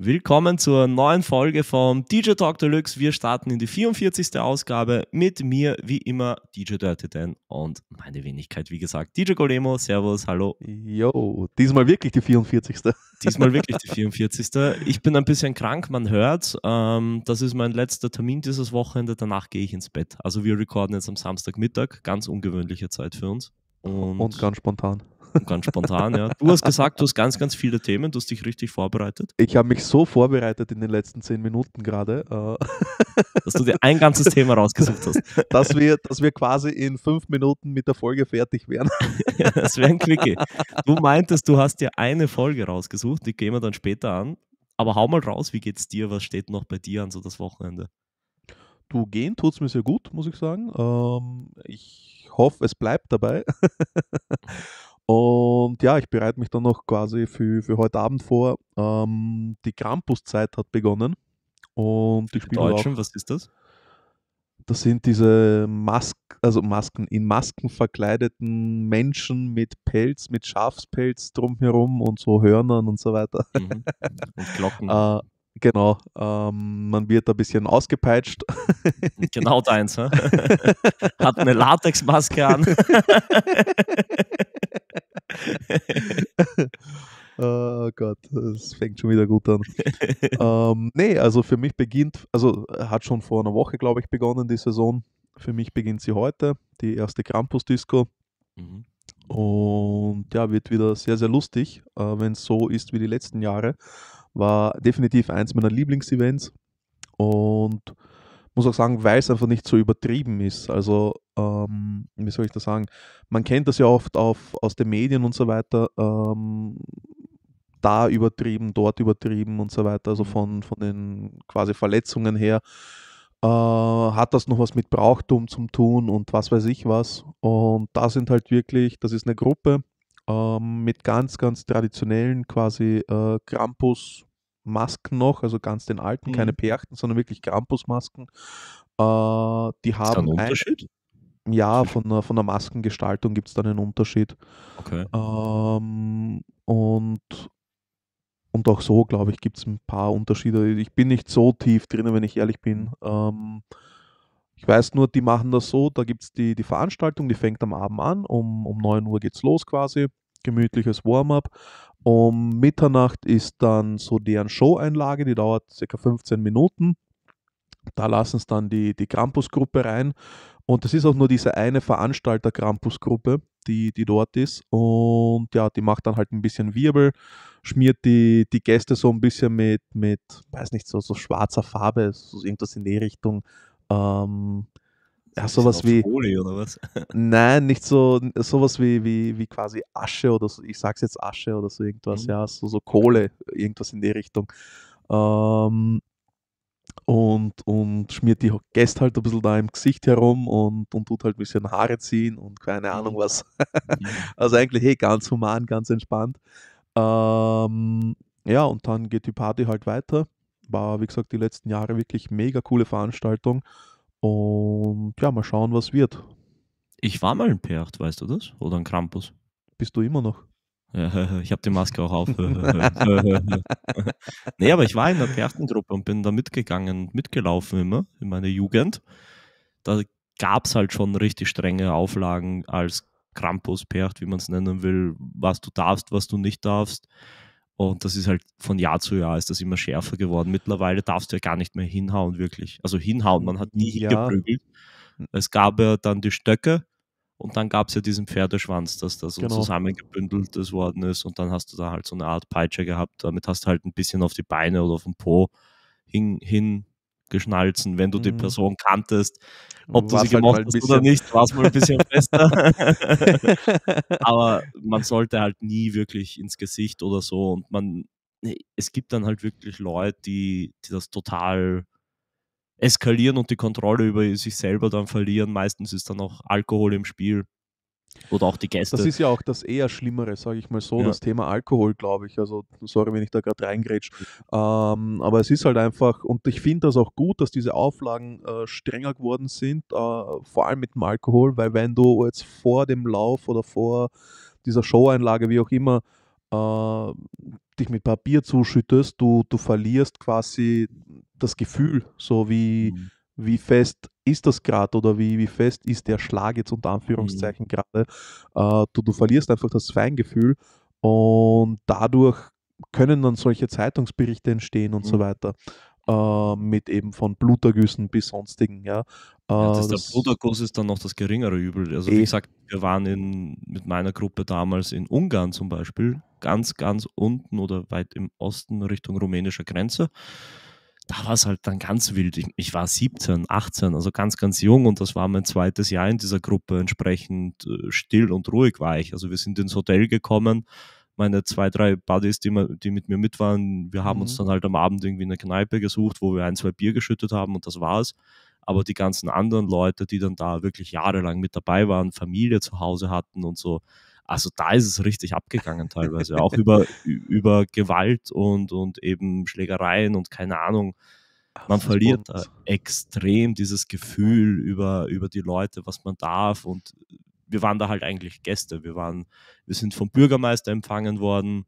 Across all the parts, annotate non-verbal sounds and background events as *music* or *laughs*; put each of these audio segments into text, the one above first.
Willkommen zur neuen Folge vom DJ Talk Deluxe. Wir starten in die 44. Ausgabe mit mir, wie immer, DJ Dirty Dan und meine Wenigkeit, wie gesagt, DJ Golemo. Servus, hallo. Yo, diesmal wirklich die 44. Diesmal wirklich die 44. *laughs* Ich bin ein bisschen krank, man hört. Ähm, das ist mein letzter Termin dieses Wochenende. Danach gehe ich ins Bett. Also, wir recorden jetzt am Samstagmittag. Ganz ungewöhnliche Zeit für uns. und, und ganz spontan ganz spontan, ja. Du hast gesagt, du hast ganz, ganz viele Themen, du hast dich richtig vorbereitet. Ich habe mich so vorbereitet in den letzten zehn Minuten gerade. Äh. Dass du dir ein ganzes Thema rausgesucht hast. *laughs* Dass wir, dass wir quasi in fünf Minuten mit der Folge fertig wären. *laughs* Ja, das wäre ein Quickie. Du meintest, du hast dir eine Folge rausgesucht, die gehen wir dann später an. Aber hau mal raus, wie geht's dir? Was steht noch bei dir an so das Wochenende? Du gehen tut's mir sehr gut, muss ich sagen. Ähm, ich hoffe, es bleibt dabei. *laughs* Und ja, ich bereite mich dann noch quasi für, für heute Abend vor. Ähm, die Krampuszeit hat begonnen. Und ich spiele. Deutschen, auch, was ist das? Das sind diese Masken, also Masken, in Masken verkleideten Menschen mit Pelz, mit Schafspelz drumherum und so Hörnern und so weiter. Mhm. Und Glocken. *laughs* äh, Genau, ähm, man wird ein bisschen ausgepeitscht. *laughs* Genau deins. He? *laughs* Hat eine Latexmaske an oh *laughs* Gott, das fängt schon wieder gut an. *laughs* ähm, nee, also für mich beginnt, also äh, hat schon vor einer Woche, glaube ich, begonnen die Saison. Für mich beginnt sie heute, die erste campus disco Mhm. Und ja, wird wieder sehr, sehr lustig, äh, wenn es so ist wie die letzten Jahre. War definitiv eins meiner Lieblingsevents. Und muss auch sagen, weil es einfach nicht so übertrieben ist. Also, ähm, wie soll ich das sagen? Man kennt das ja oft auf, aus den Medien und so weiter. Ähm, da übertrieben, dort übertrieben und so weiter. Also mhm. von, von den quasi Verletzungen her. Äh, hat das noch was mit Brauchtum zu tun und was weiß ich was. Und da sind halt wirklich, das ist eine Gruppe ähm, mit ganz, ganz traditionellen quasi äh, Krampus, Masken noch, also ganz den alten, mhm. keine Perchten, sondern wirklich Krampusmasken. Äh, die haben Ist da ein Unterschied? Ein, ja, von, von der Maskengestaltung gibt es da einen Unterschied. Okay. Ähm, und und auch so, glaube ich, gibt es ein paar Unterschiede. Ich bin nicht so tief drin, wenn ich ehrlich bin. Mhm. Ähm, ich weiß nur, die machen das so, da gibt es die, die Veranstaltung, die fängt am Abend an, um, um 9 Uhr geht es los quasi, gemütliches Warm-up. Um Mitternacht ist dann so deren Show-Einlage, die dauert ca. 15 Minuten. Da lassen es dann die, die Krampus-Gruppe rein. Und das ist auch nur diese eine Veranstalter-Krampus-Gruppe, die, die dort ist. Und ja, die macht dann halt ein bisschen Wirbel, schmiert die, die Gäste so ein bisschen mit, mit, weiß nicht, so, so schwarzer Farbe, so irgendwas in die Richtung. Ähm, ja, sowas wie. Folie oder was? *laughs* Nein, nicht so, sowas wie, wie, wie quasi Asche oder so, ich sag's jetzt Asche oder so irgendwas, mhm. ja, so, so Kohle, irgendwas in die Richtung. Ähm, und, und schmiert die Gäste halt ein bisschen da im Gesicht herum und, und tut halt ein bisschen Haare ziehen und keine Ahnung mhm. was. Mhm. *laughs* also eigentlich hey, ganz human, ganz entspannt. Ähm, ja, und dann geht die Party halt weiter. War, wie gesagt, die letzten Jahre wirklich mega coole Veranstaltung. Und ja, mal schauen, was wird. Ich war mal ein Percht, weißt du das? Oder ein Krampus. Bist du immer noch? *laughs* ich habe die Maske auch auf. *laughs* nee, aber ich war in der Perchtengruppe und bin da mitgegangen und mitgelaufen immer in meiner Jugend. Da gab es halt schon richtig strenge Auflagen als Krampus, Percht, wie man es nennen will, was du darfst, was du nicht darfst. Und das ist halt von Jahr zu Jahr ist das immer schärfer geworden. Mittlerweile darfst du ja gar nicht mehr hinhauen, wirklich. Also hinhauen, man hat nie ja. hingeprügelt. Es gab ja dann die Stöcke und dann gab es ja diesen Pferdeschwanz, dass das so genau. zusammengebündeltes worden ist und dann hast du da halt so eine Art Peitsche gehabt. Damit hast du halt ein bisschen auf die Beine oder auf den Po hin, hin geschnalzen, wenn du mhm. die Person kanntest. Ob war's du sie halt gemacht hast oder nicht, war es mal ein bisschen fester. *laughs* Aber man sollte halt nie wirklich ins Gesicht oder so. Und man, ne, es gibt dann halt wirklich Leute, die, die das total eskalieren und die Kontrolle über sich selber dann verlieren. Meistens ist dann auch Alkohol im Spiel. Oder auch die Gäste. Das ist ja auch das eher Schlimmere, sage ich mal so, ja. das Thema Alkohol, glaube ich. Also, sorry, wenn ich da gerade reingrätsche. Ähm, aber es ist halt einfach, und ich finde das auch gut, dass diese Auflagen äh, strenger geworden sind, äh, vor allem mit dem Alkohol, weil wenn du jetzt vor dem Lauf oder vor dieser Showeinlage, wie auch immer, äh, dich mit Papier zuschüttest, du, du verlierst quasi das Gefühl, so wie. Mhm wie fest ist das gerade oder wie, wie fest ist der Schlag jetzt unter Anführungszeichen mhm. gerade. Äh, du, du verlierst einfach das Feingefühl und dadurch können dann solche Zeitungsberichte entstehen und mhm. so weiter. Äh, mit eben von Blutergüssen bis sonstigen. Ja. ja das äh, das der Bluterguss ist dann noch das geringere Übel. Also, wie e gesagt, wir waren in, mit meiner Gruppe damals in Ungarn zum Beispiel, ganz, ganz unten oder weit im Osten Richtung rumänischer Grenze da war es halt dann ganz wild. Ich, ich, war 17, 18, also ganz, ganz jung und das war mein zweites Jahr in dieser Gruppe. Entsprechend äh, still und ruhig war ich. Also wir sind ins Hotel gekommen. Meine zwei, drei Buddies, die, die mit mir mit waren, wir haben mhm. uns dann halt am Abend irgendwie eine Kneipe gesucht, wo wir ein, zwei Bier geschüttet haben und das war's. Aber die ganzen anderen Leute, die dann da wirklich jahrelang mit dabei waren, Familie zu Hause hatten und so, also da ist es richtig abgegangen teilweise, auch über, über Gewalt und, und eben Schlägereien und keine Ahnung. Man verliert extrem dieses Gefühl über, über die Leute, was man darf. Und wir waren da halt eigentlich Gäste. Wir, waren, wir sind vom Bürgermeister empfangen worden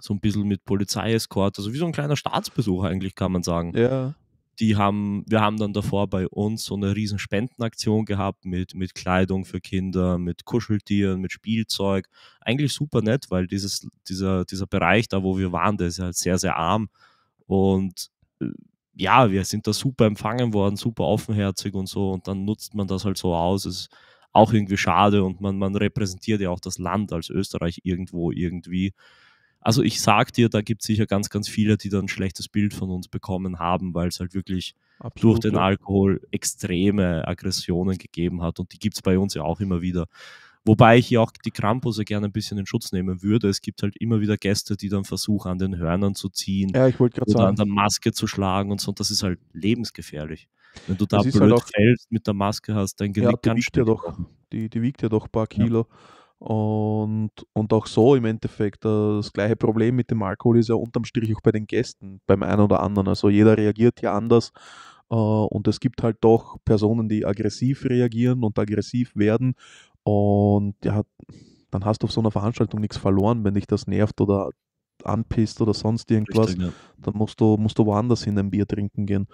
so ein bisschen mit Polizeieskort, also wie so ein kleiner Staatsbesuch eigentlich, kann man sagen. Ja die haben, wir haben dann davor bei uns so eine riesen Spendenaktion gehabt mit, mit Kleidung für Kinder, mit Kuscheltieren, mit Spielzeug. Eigentlich super nett, weil dieses, dieser, dieser Bereich da, wo wir waren, der ist halt sehr, sehr arm. Und äh, ja, wir sind da super empfangen worden, super offenherzig und so. Und dann nutzt man das halt so aus. ist auch irgendwie schade und man, man repräsentiert ja auch das Land als Österreich irgendwo irgendwie. Also ich sag dir, da gibt es sicher ganz, ganz viele, die dann ein schlechtes Bild von uns bekommen haben, weil es halt wirklich Absolut. durch den Alkohol extreme Aggressionen gegeben hat. Und die gibt es bei uns ja auch immer wieder. Wobei ich ja auch die Krampuse gerne ein bisschen in Schutz nehmen würde. Es gibt halt immer wieder Gäste, die dann versuchen, an den Hörnern zu ziehen ja, oder sagen. an der Maske zu schlagen und so. Und das ist halt lebensgefährlich. Wenn du da halt blöd halt fällst, mit der Maske hast, dein Genick ja, die ganz wiegt ja doch, die, die wiegt ja doch ein paar Kilo. Ja. Und, und auch so im Endeffekt äh, das gleiche Problem mit dem Alkohol ist ja unterm Strich auch bei den Gästen, beim einen oder anderen. Also jeder reagiert ja anders. Äh, und es gibt halt doch Personen, die aggressiv reagieren und aggressiv werden. Und ja, dann hast du auf so einer Veranstaltung nichts verloren, wenn dich das nervt oder anpisst oder sonst irgendwas, Richtig, ja. dann musst du, musst du woanders hin ein Bier trinken gehen.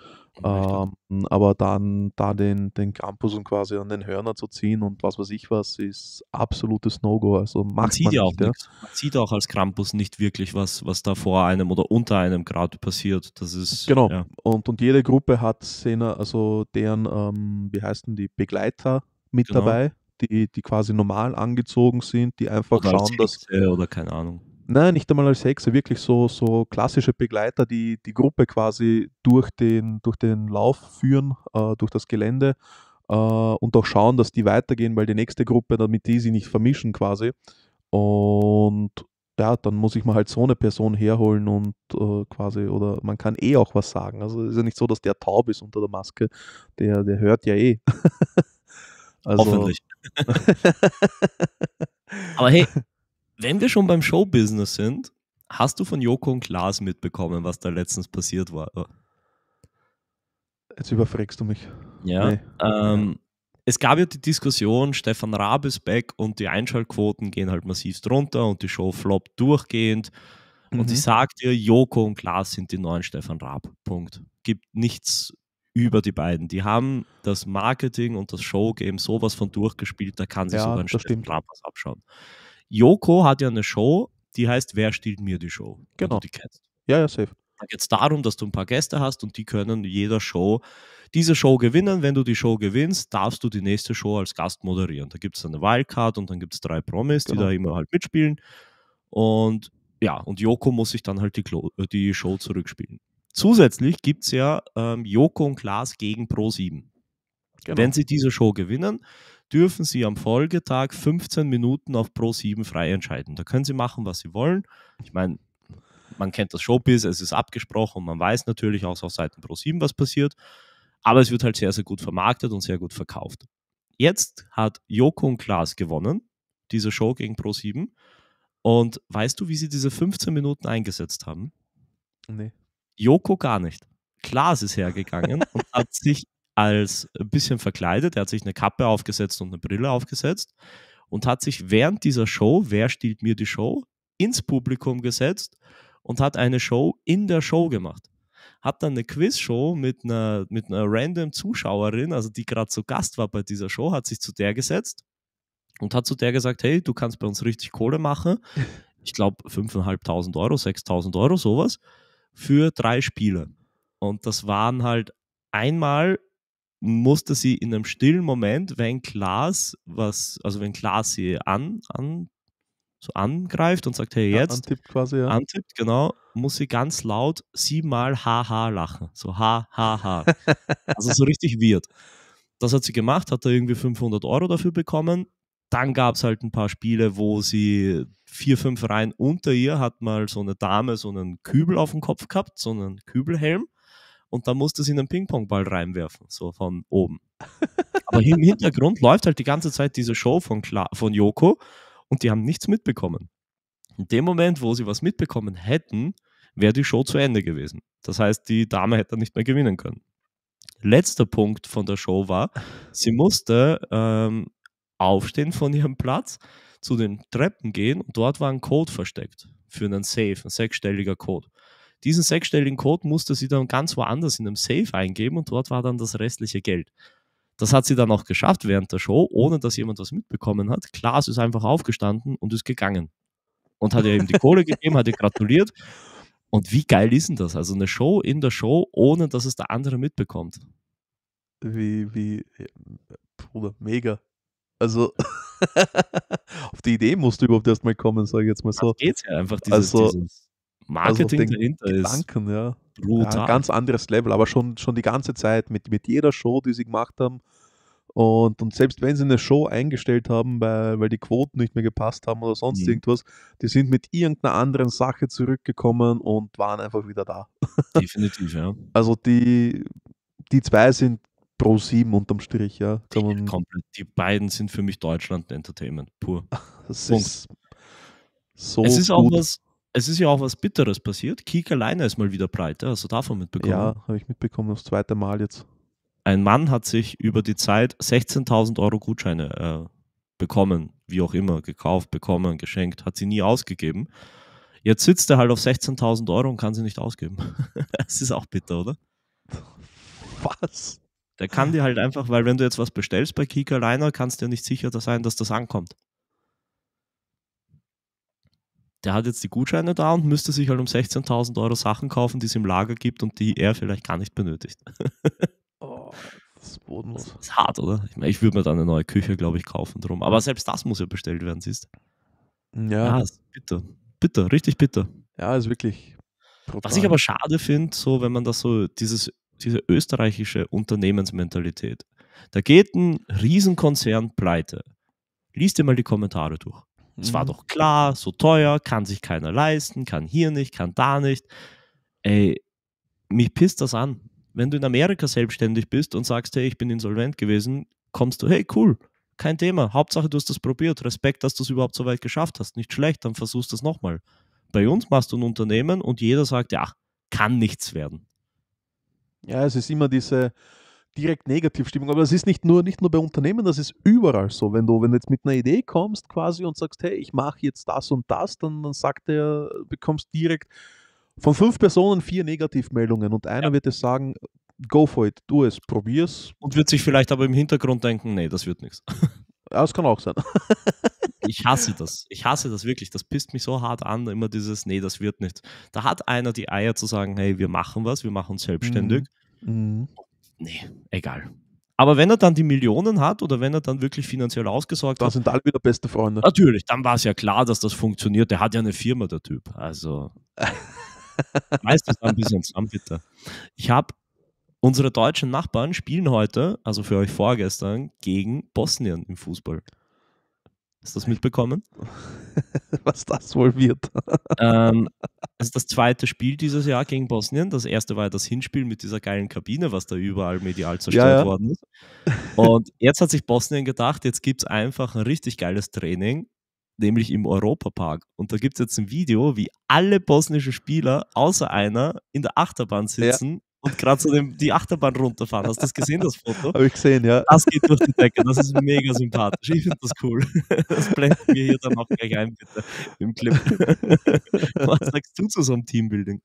Ähm, aber dann da den, den Campus und quasi an den Hörner zu ziehen und was weiß ich was, ist absolutes No-Go. Also macht man sieht man ja auch nicht, ja. Man sieht auch als Krampus nicht wirklich, was, was da vor einem oder unter einem gerade passiert. Das ist genau. Ja. Und, und jede Gruppe hat also deren, ähm, wie heißen die, Begleiter mit genau. dabei. Die, die quasi normal angezogen sind, die einfach oder schauen, dass. Oder keine Ahnung Nein, nicht einmal als Hexe, wirklich so, so klassische Begleiter, die die Gruppe quasi durch den, durch den Lauf führen, äh, durch das Gelände äh, und auch schauen, dass die weitergehen, weil die nächste Gruppe, damit die sie nicht vermischen quasi. Und ja, dann muss ich mir halt so eine Person herholen und äh, quasi, oder man kann eh auch was sagen. Also es ist ja nicht so, dass der taub ist unter der Maske, der, der hört ja eh. *laughs* also, Hoffentlich. *laughs* Aber hey, wenn wir schon beim Showbusiness sind, hast du von Joko und Klaas mitbekommen, was da letztens passiert war? Oh. Jetzt überfragst du mich. Ja. Nee. Ähm, es gab ja die Diskussion, Stefan Raab ist back und die Einschaltquoten gehen halt massiv drunter und die Show floppt durchgehend. Mhm. Und ich mhm. sag dir, Joko und Klaas sind die neuen Stefan Raab. Punkt. Gibt nichts über die beiden. Die haben das Marketing und das Showgame sowas von durchgespielt, da kann sich ja, sogar ein Stefan Raab was abschauen. Joko hat ja eine Show, die heißt Wer stiehlt mir die Show? Genau. die kennst. Ja, ja, safe. Da geht es darum, dass du ein paar Gäste hast und die können jeder Show diese Show gewinnen. Wenn du die Show gewinnst, darfst du die nächste Show als Gast moderieren. Da gibt es eine Wildcard und dann gibt es drei Promis, genau. die da immer halt mitspielen. Und ja, und Joko muss sich dann halt die, Klo äh, die Show zurückspielen. Zusätzlich gibt es ja ähm, Joko und Klaas gegen Pro 7. Genau. Wenn sie diese Show gewinnen, dürfen Sie am Folgetag 15 Minuten auf Pro 7 frei entscheiden. Da können Sie machen, was Sie wollen. Ich meine, man kennt das Showbiz, es ist abgesprochen, man weiß natürlich auch auf Seiten Pro 7, was passiert, aber es wird halt sehr, sehr gut vermarktet und sehr gut verkauft. Jetzt hat Joko und Klaas gewonnen, diese Show gegen Pro 7. Und weißt du, wie sie diese 15 Minuten eingesetzt haben? Nee. Joko gar nicht. Klaas ist hergegangen *laughs* und hat sich als ein bisschen verkleidet. Er hat sich eine Kappe aufgesetzt und eine Brille aufgesetzt und hat sich während dieser Show, wer stiehlt mir die Show, ins Publikum gesetzt und hat eine Show in der Show gemacht. Hat dann eine Quizshow mit einer, mit einer random Zuschauerin, also die gerade zu Gast war bei dieser Show, hat sich zu der gesetzt und hat zu der gesagt, hey, du kannst bei uns richtig Kohle machen. Ich glaube 5.500 Euro, 6.000 Euro, sowas, für drei Spiele. Und das waren halt einmal musste sie in einem stillen Moment, wenn Klaas was, also wenn Klaas sie an, an so angreift und sagt, hey, jetzt. Ja, antippt quasi, ja. Antippt, genau. Muss sie ganz laut siebenmal haha lachen. So ha, ha, ha. also so richtig wird. Das hat sie gemacht, hat da irgendwie 500 Euro dafür bekommen. Dann gab es halt ein paar Spiele, wo sie vier, fünf Reihen unter ihr hat mal so eine Dame so einen Kübel auf dem Kopf gehabt, so einen Kübelhelm und dann musst du es in den Ping-Pong-Ball reinwerfen, so von oben. Aber im Hintergrund läuft halt die ganze Zeit diese Show von, Kla von Joko und die haben nichts mitbekommen. In dem Moment, wo sie was mitbekommen hätten, wäre die Show zu Ende gewesen. Das heißt, die Dame hätte nicht mehr gewinnen können. Letzter Punkt von der Show war, sie musste ähm, aufstehen von ihrem Platz, zu den Treppen gehen und dort war ein Code versteckt für einen Safe, ein sechsstelliger Code. Diesen sechsstelligen Code musste sie dann ganz woanders in einem Safe eingeben und dort war dann das restliche Geld. Das hat sie dann auch geschafft während der Show, ohne dass jemand was mitbekommen hat. Klaas ist einfach aufgestanden und ist gegangen. Und hat ihr eben die Kohle gegeben, hat ihr gratuliert. Und wie geil ist denn das? Also eine Show in der Show, ohne dass es der andere mitbekommt. Wie, wie, Bruder, mega. Also, *laughs* auf die Idee musst du überhaupt erstmal kommen, sage ich jetzt mal so. Das geht's ja einfach, dieses, also, dieses also Marketing also dahinter Gedanken, ist. Ja. Brutal. Ja, ganz anderes Level, aber schon, schon die ganze Zeit mit, mit jeder Show, die sie gemacht haben. Und, und selbst wenn sie eine Show eingestellt haben, weil, weil die Quoten nicht mehr gepasst haben oder sonst mhm. irgendwas, die sind mit irgendeiner anderen Sache zurückgekommen und waren einfach wieder da. Definitiv, ja. Also die, die zwei sind pro sieben unterm Strich, ja. Die, komplett, die beiden sind für mich Deutschland Entertainment, pur. *laughs* Das Punkt. ist so es ist gut. auch was, es ist ja auch was Bitteres passiert. Kika Leiner ist mal wieder pleite. Hast du davon mitbekommen? Ja, habe ich mitbekommen, das zweite Mal jetzt. Ein Mann hat sich über die Zeit 16.000 Euro Gutscheine äh, bekommen, wie auch immer, gekauft, bekommen, geschenkt, hat sie nie ausgegeben. Jetzt sitzt er halt auf 16.000 Euro und kann sie nicht ausgeben. das *laughs* ist auch bitter, oder? Was? Der kann dir halt einfach, weil wenn du jetzt was bestellst bei Kika Liner, kannst du dir nicht sicher sein, dass das ankommt der hat jetzt die Gutscheine da und müsste sich halt um 16.000 Euro Sachen kaufen, die es im Lager gibt und die er vielleicht gar nicht benötigt. *laughs* oh, das ist bodenlos. Das ist hart, oder? Ich, mein, ich würde mir da eine neue Küche, glaube ich, kaufen drum. Aber selbst das muss ja bestellt werden, siehst du? Ja. ja bitter. Bitter, richtig bitter. Ja, ist wirklich. Brutal. Was ich aber schade finde, so wenn man das so, dieses, diese österreichische Unternehmensmentalität. Da geht ein Riesenkonzern pleite. Lies dir mal die Kommentare durch. Es mhm. war doch klar, so teuer, kann sich keiner leisten, kann hier nicht, kann da nicht. Ey, mich pisst das an. Wenn du in Amerika selbstständig bist und sagst, hey, ich bin insolvent gewesen, kommst du, hey, cool, kein Thema. Hauptsache, du hast das probiert. Respekt, dass du es überhaupt so weit geschafft hast. Nicht schlecht, dann versuchst du es nochmal. Bei uns machst du ein Unternehmen und jeder sagt, ja, kann nichts werden. Ja, es ist immer diese, direkt Negativstimmung. Aber das ist nicht nur, nicht nur bei Unternehmen, das ist überall so. Wenn du, wenn du jetzt mit einer Idee kommst quasi und sagst, hey, ich mache jetzt das und das, dann, dann sagt er, bekommst direkt von fünf Personen vier Negativmeldungen und einer ja. wird es sagen, go for it, tu es, probier's. Und wird sich vielleicht aber im Hintergrund denken, nee, das wird nichts. *laughs* Ja, das kann auch sein. *laughs* ich hasse das. Ich hasse das wirklich. Das pisst mich so hart an, immer dieses, nee, das wird nichts. Da hat einer die Eier zu sagen, hey, wir machen was, wir machen uns selbstständig. Mhm. mhm nee, egal. Aber wenn er dann die Millionen hat oder wenn er dann wirklich finanziell ausgesorgt dann hat. Dann sind alle wieder beste Freunde. Natürlich, dann war es ja klar, dass das funktioniert. Der hat ja eine Firma, der Typ. Also. meistens *laughs* ein bisschen zusammen, bitte. Ich habe unsere deutschen Nachbarn spielen heute, also für euch vorgestern, gegen Bosnien im Fußball. Hast du das mitbekommen? *laughs* Was das wohl wird. ähm, es also das zweite Spiel dieses Jahr gegen Bosnien. Das erste war ja das Hinspiel mit dieser geilen Kabine, was da überall medial zerstört ja, ja. worden ist. Und jetzt hat sich Bosnien gedacht, jetzt gibt es einfach ein richtig geiles Training, nämlich im Europapark. Und da gibt es jetzt ein Video, wie alle bosnischen Spieler außer einer in der Achterbahn sitzen ja und gerade so dem, die Achterbahn runterfahren. Hast du das gesehen, das Foto? Habe ich gesehen, ja. Das geht durch die Decke, das ist mega sympathisch. Ich finde das cool. Das blenden wir hier dann auch gleich ein, bitte, im Clip. Was sagst du zu so einem Teambuilding?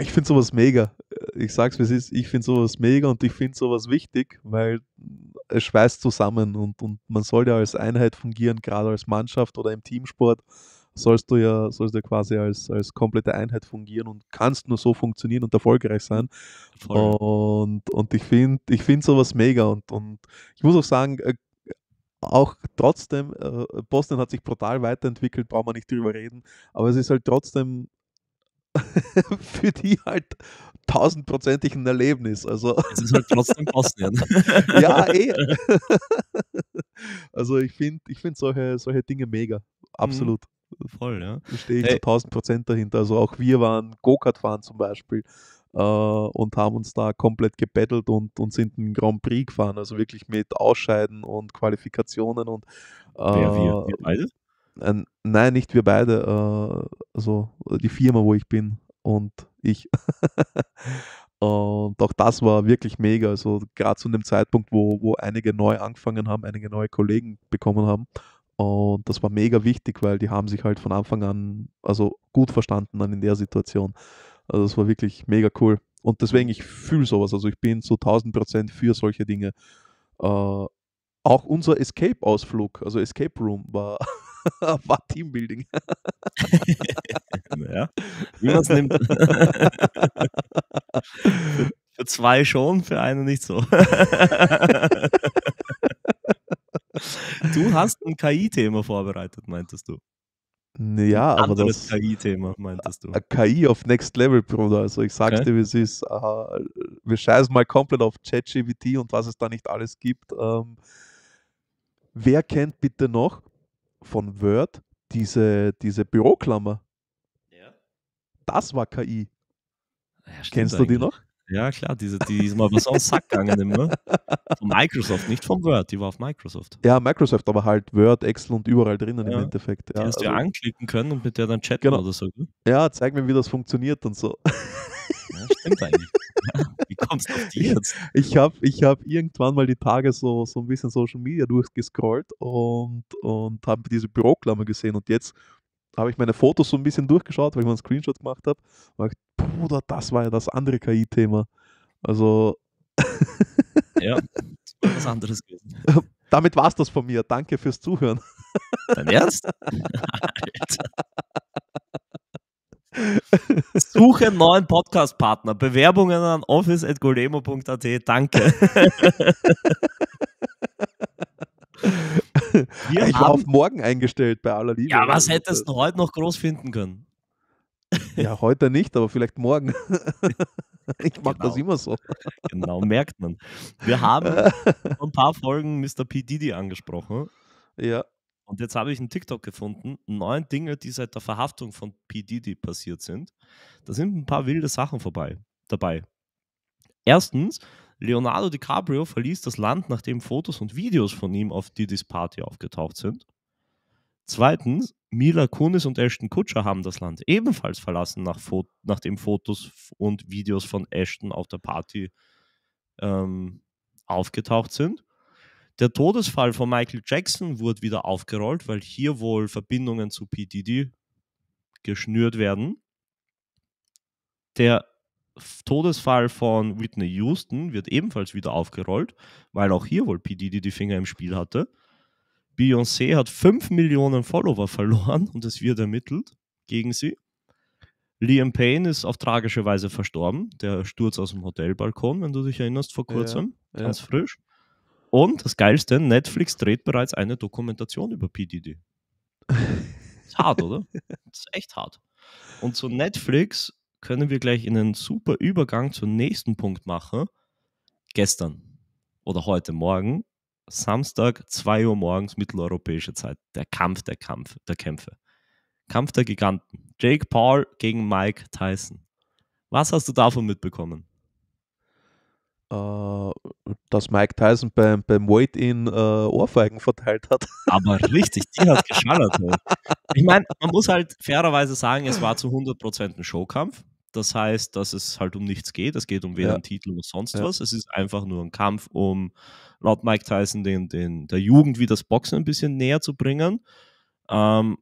Ich finde sowas mega. Ich sag's wie es ist, ich finde sowas mega und ich finde sowas wichtig, weil es schweißt zusammen und, und man soll ja als Einheit fungieren, gerade als Mannschaft oder im Teamsport sollst du ja, sollst ja quasi als, als komplette Einheit fungieren und kannst nur so funktionieren und erfolgreich sein. Und, und ich finde ich find sowas mega. Und, und ich muss auch sagen, äh, auch trotzdem, äh, Boston hat sich brutal weiterentwickelt, braucht man nicht drüber reden, aber es ist halt trotzdem *laughs* für die halt tausendprozentig ein Erlebnis. Also es ist halt trotzdem Bosnien. *laughs* ja, eh. *laughs* also ich finde ich find solche, solche Dinge mega. Mhm. Absolut. Mhm voll, ja. Da stehe ich hey. zu 1000 Prozent dahinter. Also auch wir waren Go-Kart fahren zum Beispiel äh, und haben uns da komplett gebettelt und, und sind einen Grand Prix gefahren. Also wirklich mit Ausscheiden und Qualifikationen und. Äh, Wer, wir? wir beide? Äh, nein, nicht wir beide. Äh, also die Firma, wo ich bin und ich. *laughs* Und auch das war wirklich mega. Also gerade zu dem Zeitpunkt, wo, wo einige neu angefangen haben, einige neue Kollegen bekommen haben, und das war mega wichtig, weil die haben sich halt von Anfang an, also gut verstanden dann in der Situation. Also das war wirklich mega cool. Und deswegen, ich fühle sowas. Also ich bin zu 1000 Prozent für solche Dinge. Äh, auch unser Escape-Ausflug, also Escape Room, war, *laughs* war Teambuilding. naja, wie man es nimmt. für zwei schon, für einen nicht so. *laughs* Du hast ein KI-Thema vorbereitet, meintest du. Ja, aber das KI-Thema, meintest du. KI auf Next Level, Bruder. Also ich sag's okay. dir, wie es ist. Aha, wir scheißen mal komplett auf ChatGPT und was es da nicht alles gibt. Ähm, wer kennt bitte noch von Word diese, diese Büroklammer? Ja. Das war KI. Ja, Kennst du die eigentlich. noch? Ja, klar, diese, die ist mal was aus Sack gegangen immer. Von *laughs* Microsoft, nicht von Word, die war auf Microsoft. Ja, Microsoft, aber halt Word, Excel und überall drinnen ja. im Endeffekt. Ja, die hast also, du ja also anklicken können und mit der dann chatten genau. oder so. Ne? Ja, zeig mir, wie das funktioniert und so. Ja, stimmt eigentlich. *laughs* Wie kommst du auf die jetzt? Ich habe ich hab irgendwann mal die Tage so, so ein bisschen Social Media durchgescrollt und, und habe diese Büroklammer gesehen und jetzt habe ich meine Fotos so ein bisschen durchgeschaut, weil ich mal einen Screenshot gemacht habe. Und ich, Bruder, das war ja das andere KI-Thema. Also. *laughs* ja, was anderes gewesen. Damit war's das von mir. Danke fürs Zuhören. Dein Ernst? *laughs* Suche einen neuen Podcast-Partner. Bewerbungen an office.golemo.at. Danke. *laughs* Wir ich haben, auf morgen eingestellt bei aller Liebe. Ja, was hättest du heute noch groß finden können? Ja, heute nicht, aber vielleicht morgen. *laughs* Ich mache genau. das immer so. Genau, merkt man. Wir haben *laughs* vor ein paar Folgen Mr. P. Didi angesprochen. Ja. Und jetzt habe ich einen TikTok gefunden, neun Dinge, die seit der Verhaftung von P. Didi passiert sind. Da sind ein paar wilde Sachen vorbei, dabei. Erstens, Leonardo DiCaprio verließ das Land, nachdem Fotos und Videos von ihm auf Didis Party aufgetaucht sind. Zweitens, Mila Kunis und Ashton Kutscher haben das Land ebenfalls verlassen, nach Fo nachdem Fotos und Videos von Ashton auf der Party ähm, aufgetaucht sind. Der Todesfall von Michael Jackson wurde wieder aufgerollt, weil hier wohl Verbindungen zu P. PDD geschnürt werden. Der Todesfall von Whitney Houston wird ebenfalls wieder aufgerollt, weil auch hier wohl P. Diddy die Finger im Spiel hatte. Beyoncé hat 5 Millionen Follower verloren und es wird ermittelt gegen sie. Liam Payne ist auf tragische Weise verstorben. Der Sturz aus dem Hotelbalkon, wenn du dich erinnerst, vor kurzem. Ja, ja. Ganz frisch. Und das Geilste, Netflix dreht bereits eine Dokumentation über P. Diddy. *laughs* ist hart, oder? ist echt hart. Und zu Netflix können wir gleich in einen super Übergang zum nächsten Punkt machen. Gestern oder heute Morgen, Samstag, 2 Uhr morgens, mitteleuropäische Zeit. Der Kampf der Kampf, der Kämpfe. Kampf der Giganten. Jake Paul gegen Mike Tyson. Was hast du davon mitbekommen? Uh, dass Mike Tyson beim, beim Wait-In uh, äh, Ohrfeigen verteilt hat. *laughs* Aber richtig, die hat geschallert. Ich meine, man muss halt fairerweise sagen, es war zu 100% ein Showkampf. Das heißt, dass es halt um nichts geht. Es geht um weder ja. einen Titel noch sonst ja. was. Es ist einfach nur ein Kampf, um laut Mike Tyson den, den, der Jugend wie das Boxen ein bisschen näher zu bringen. Ähm,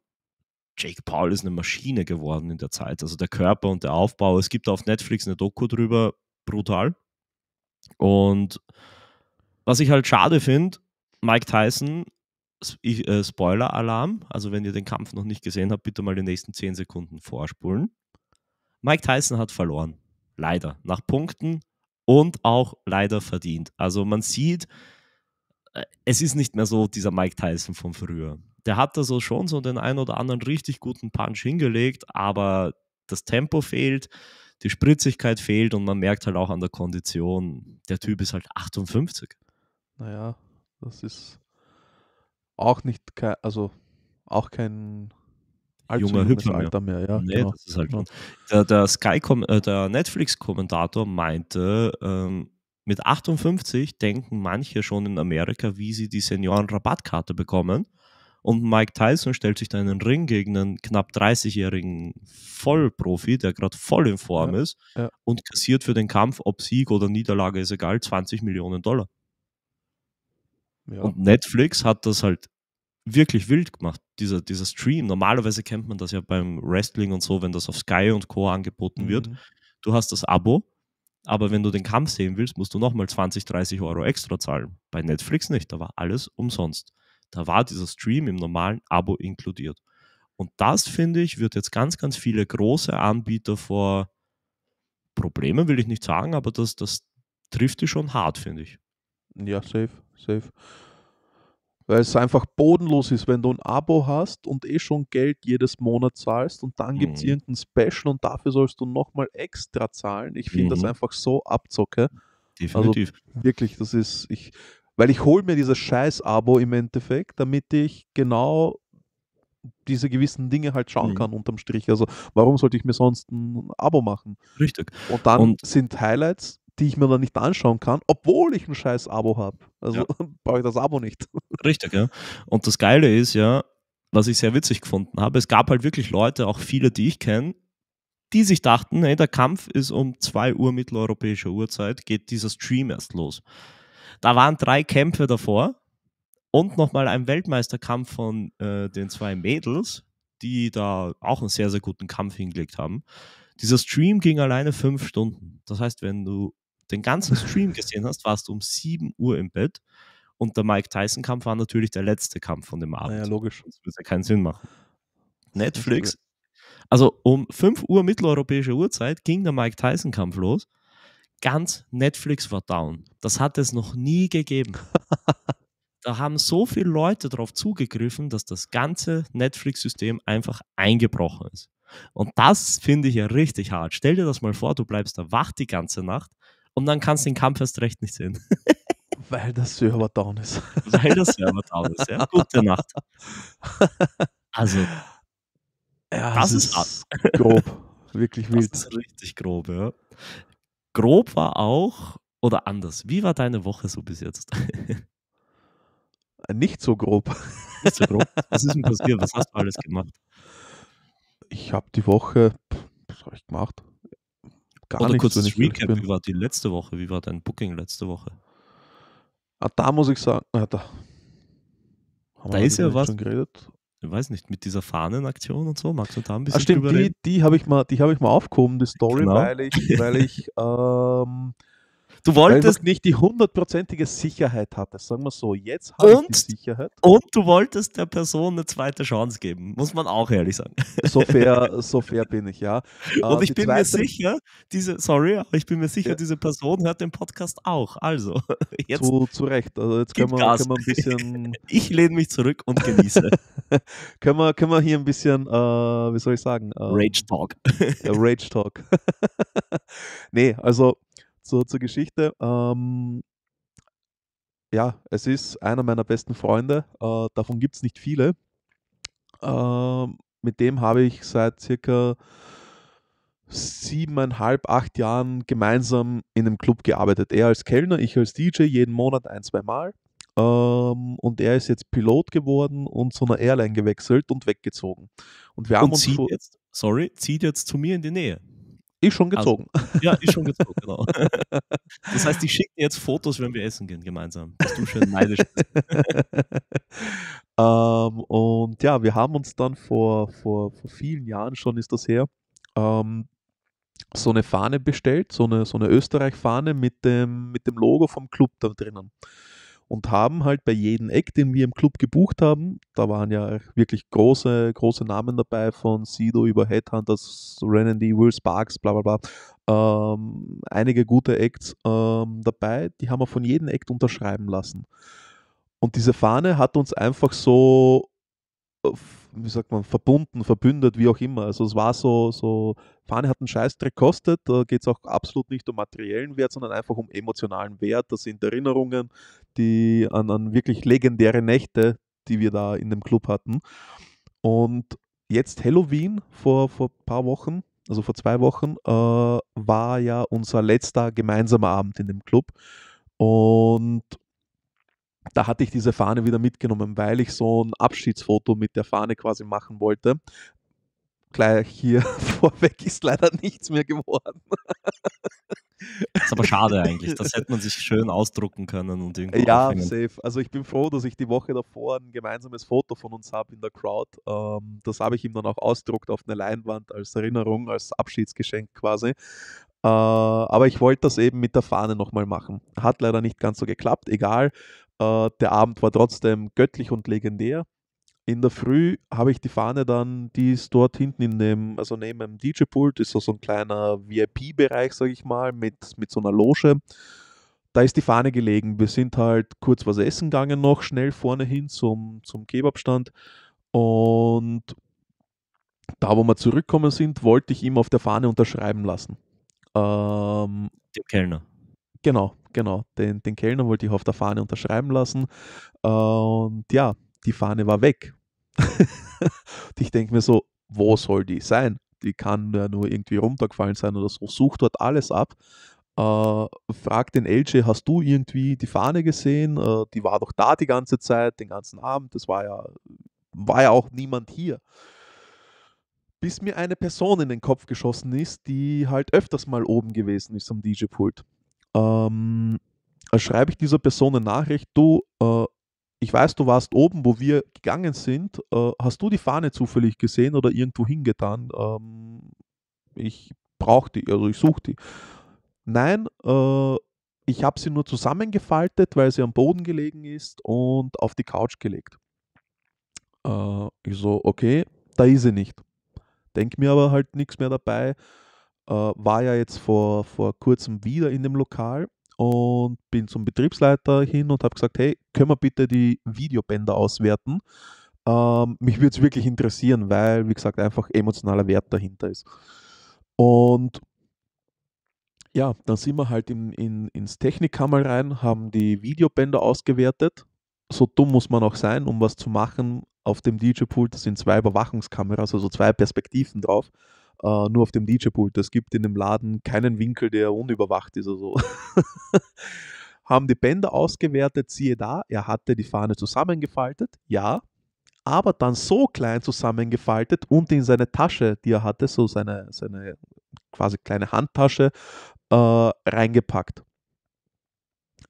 Jake Paul ist eine Maschine geworden in der Zeit. Also der Körper und der Aufbau. Es gibt auf Netflix eine Doku drüber. Brutal. Und was ich halt schade finde, Mike Tyson, äh, Spoiler-Alarm, also wenn ihr den Kampf noch nicht gesehen habt, bitte mal die nächsten 10 Sekunden vorspulen. Mike Tyson hat verloren. Leider. Nach Punkten und auch leider verdient. Also man sieht, äh, es ist nicht mehr so dieser Mike Tyson von früher. Der hat da so schon so den einen oder anderen richtig guten Punch hingelegt, aber das Tempo fehlt, die Spritzigkeit fehlt und man merkt halt auch an der Kondition, der Typ ist halt 58. Naja, das ist auch nicht, also auch kein Allzu junger, hübscher Alter mehr. Ja, nee, genau. das ist halt genau. Der, der, Sky äh, der Netflix-Kommentator meinte, ähm, mit 58 denken manche schon in Amerika, wie sie die Senioren-Rabattkarte bekommen. Und Mike Tyson stellt sich da einen Ring gegen einen knapp 30-jährigen Vollprofi, der gerade voll in Form ja, ist ja. und kassiert für den Kampf, ob Sieg oder Niederlage ist egal, 20 Millionen Dollar. Ja. Und Netflix hat das halt wirklich wild gemacht dieser, dieser Stream, normalerweise kennt man das ja beim Wrestling und so, wenn das auf Sky und Co. angeboten mhm. wird. Du hast das Abo, aber wenn du den Kampf sehen willst, musst du nochmal 20, 30 Euro extra zahlen. Bei Netflix nicht, da war alles umsonst. Da war dieser Stream im normalen Abo inkludiert. Und das, finde ich, wird jetzt ganz, ganz viele große Anbieter vor Problemen, will ich nicht sagen, aber das, das trifft die schon hart, finde ich. Ja, safe, safe weil es einfach bodenlos ist, wenn du ein Abo hast und eh schon Geld jedes Monat zahlst und dann gibt es mhm. irgendein Special und dafür sollst du nochmal extra zahlen. Ich finde mhm. das einfach so abzocke. Also Definitiv. Also, wirklich, das ist, ich, weil ich hole mir dieses Scheiß-Abo im Endeffekt, damit ich genau diese gewissen Dinge halt schauen mhm. kann unterm Strich. Also warum sollte ich mir sonst ein Abo machen? Richtig. Und dann und sind Highlights die ich mir dann nicht anschauen kann, obwohl ich ein scheiß Abo habe. Also ja. *laughs* brauche ich das Abo nicht. *laughs* Richtig, ja. Und das Geile ist ja, was ich sehr witzig gefunden habe, es gab halt wirklich Leute, auch viele, die ich kenne, die sich dachten, hey, der Kampf ist um 2 Uhr mitteleuropäischer Uhrzeit, geht dieser Stream erst los. Da waren drei Kämpfe davor und nochmal ein Weltmeisterkampf von äh, den zwei Mädels, die da auch einen sehr, sehr guten Kampf hingelegt haben. Dieser Stream ging alleine fünf Stunden. Das heißt, wenn du den ganzen Stream gesehen hast, warst du um 7 Uhr im Bett. Und der Mike Tyson-Kampf war natürlich der letzte Kampf von dem Abend. Ja, logisch. Das würde ja keinen Sinn machen. Netflix, also um 5 Uhr mitteleuropäische Uhrzeit ging der Mike Tyson-Kampf los. Ganz Netflix war down. Das hat es noch nie gegeben. *laughs* da haben so viele Leute darauf zugegriffen, dass das ganze Netflix-System einfach eingebrochen ist. Und das finde ich ja richtig hart. Stell dir das mal vor, du bleibst da wach die ganze Nacht und dann kannst du den Kampf erst recht nicht sehen. *laughs* Weil der Server down ist. Weil der Server down ist, ja. *laughs* Gute Nacht. Also, ja, das, das ist, ist grob. Wirklich wild. Das ist richtig grob, ja. Grob war auch, oder anders, wie war deine Woche so bis jetzt? *laughs* Nicht so grob. Nicht so grob? Was ist denn passiert? Was hast du alles gemacht? Ich habe die Woche, was habe ich gemacht? Gar Oder kurzes so Recap, wie war die letzte Woche? Wie war dein Booking letzte Woche? Ah, da muss ich sagen, ah, da. Haben da ist ja was. Ich weiß nicht, mit dieser Fahnenaktion und so, magst du da ein ah, bisschen ah, stimmt, drüber die, die habe ich mal, ich mal aufgehoben, die Story, genau. weil ich, weil ich *laughs* ähm, Du wolltest nicht die hundertprozentige Sicherheit hattest, sagen wir so. Jetzt habe ich die Sicherheit. Und du wolltest der Person eine zweite Chance geben, muss man auch ehrlich sagen. So fair, *laughs* so fair bin ich, ja. Äh, und ich die bin zweite... mir sicher, diese, sorry, aber ich bin mir sicher, ja. diese Person hört den Podcast auch. Also, *laughs* jetzt. Zu, zu Recht. Also, jetzt können wir, können wir ein bisschen. *laughs* ich lehne mich zurück und genieße. können, wir, können wir hier ein bisschen, äh, wie soll ich sagen? Äh, Rage Talk. Rage Talk. nee, also so zur Geschichte. Ähm, ja, es ist einer meiner besten Freunde. Äh, davon gibt es nicht viele. Äh, mit dem habe ich seit circa siebeneinhalb, acht Jahren gemeinsam in einem Club gearbeitet. Er als Kellner, ich als DJ, jeden Monat ein, zwei Mal. Ähm, und er ist jetzt Pilot geworden und zu einer Airline gewechselt und weggezogen. Und wir haben und uns zieht jetzt, sorry, zieht jetzt zu mir in die Nähe. Ist also, schon gezogen. Also, ja, ist schon gezogen, genau. Das heißt, ich schicke dir jetzt Fotos, wenn wir essen gehen, gemeinsam. Dass du schön neidisch *laughs* ähm, und ja, wir haben uns dann vor, vor, vor vielen Jahren schon, ist das her, ähm, so eine Fahne bestellt, so eine, so eine Österreich-Fahne mit dem, mit dem Logo vom Club da drinnen und haben halt bei jedem Eck, den wir im Club gebucht haben, da waren ja wirklich große, große Namen dabei, von Sido über Headhunters, Renandy, Will Sparks, bla bla bla, ähm, einige gute Acts ähm, dabei, die haben wir von jedem Act unterschreiben lassen. Und diese Fahne hat uns einfach so äh, wie sagt man, verbunden, verbündet, wie auch immer. Also es war so, so Fahne hat einen Scheißdreck gekostet, da geht es auch absolut nicht um materiellen Wert, sondern einfach um emotionalen Wert. Das sind Erinnerungen, die an, an wirklich legendäre Nächte, die wir da in dem Club hatten. Und jetzt Halloween vor, vor ein paar Wochen, also vor zwei Wochen, äh, war ja unser letzter gemeinsamer Abend in dem Club. Und da hatte ich diese Fahne wieder mitgenommen, weil ich so ein Abschiedsfoto mit der Fahne quasi machen wollte. Gleich hier *laughs* vorweg ist leider nichts mehr geworden. Das ist aber schade eigentlich. Das hätte man sich schön ausdrucken können und irgendwie. Ja, aufhängen. safe. Also ich bin froh, dass ich die Woche davor ein gemeinsames Foto von uns habe in der Crowd. Ähm, das habe ich ihm dann auch ausdruckt auf eine Leinwand als Erinnerung, als Abschiedsgeschenk quasi. Äh, aber ich wollte das eben mit der Fahne nochmal machen. Hat leider nicht ganz so geklappt, egal. Äh, der Abend war trotzdem göttlich und legendär. In der Früh habe ich die Fahne dann, die ist dort hinten in dem, also neben dem DJ-Pult, ist so, ein kleiner VIP-Bereich, sage ich mal, mit, mit so einer Loge. Da ist die Fahne gelegen. Wir sind halt kurz was essen gegangen noch, schnell vorne hin zum, zum Kebabstand. Und da, wo wir zurückgekommen sind, wollte ich ihm auf der Fahne unterschreiben lassen. Ähm, Dem Kellner. Genau, genau. Den, den Kellner wollte ich auf der Fahne unterschreiben lassen. Und ja, die Fahne war weg. und *laughs* ich denke mir so, wo soll die sein? Die kann ja nur irgendwie runtergefallen sein oder so. Such dort alles ab. Äh, frag den LJ, hast du irgendwie die Fahne gesehen? Äh, die war doch da die ganze Zeit, den ganzen Abend. Das war ja, war ja auch niemand hier. Bis mir eine Person in den Kopf geschossen ist, die halt öfters mal oben gewesen ist am DJ-Pult ähm, äh, schreibe ich dieser Person eine Nachricht, du, äh, ich weiß, du warst oben, wo wir gegangen sind, äh, hast du die Fahne zufällig gesehen oder irgendwo hingetan? Ähm, ich brauche die, also ich suche die. Nein, äh, ich habe sie nur zusammengefaltet, weil sie am Boden gelegen ist und auf die Couch gelegt. Äh, ich so, okay, da ist sie nicht. Denke mir aber halt nichts mehr dabei äh, war ja jetzt vor, vor kurzem wieder in dem Lokal und bin zum Betriebsleiter hin und habe gesagt, hey, können wir bitte die Videobänder auswerten? Ähm, mich *laughs* würde es wirklich interessieren, weil, wie gesagt, einfach emotionaler Wert dahinter ist. Und ja, dann sind wir halt in, in, ins Technikkammer rein, haben die Videobänder ausgewertet. So dumm muss man auch sein, um was zu machen. Auf dem DJ-Pult sind zwei Überwachungskameras, also zwei Perspektiven drauf. Uh, nur auf dem DJ-Pult. Es gibt in dem Laden keinen Winkel, der unüberwacht ist oder so. *laughs* Haben die Bänder ausgewertet, siehe da, er hatte die Fahne zusammengefaltet, ja, aber dann so klein zusammengefaltet und in seine Tasche, die er hatte, so seine, seine quasi kleine Handtasche, uh, reingepackt.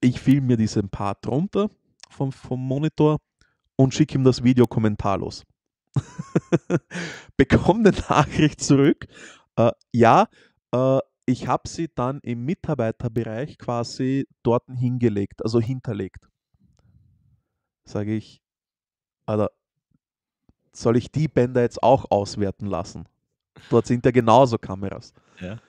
Ich filme mir diesen Part runter vom, vom Monitor und schicke ihm das Video kommentarlos. *laughs* bekomme eine Nachricht zurück. Äh, ja, äh, ich habe sie dann im Mitarbeiterbereich quasi dort hingelegt, also hinterlegt. Sage ich, Alter, soll ich die Bänder jetzt auch auswerten lassen? Dort sind ja genauso Kameras. Ja.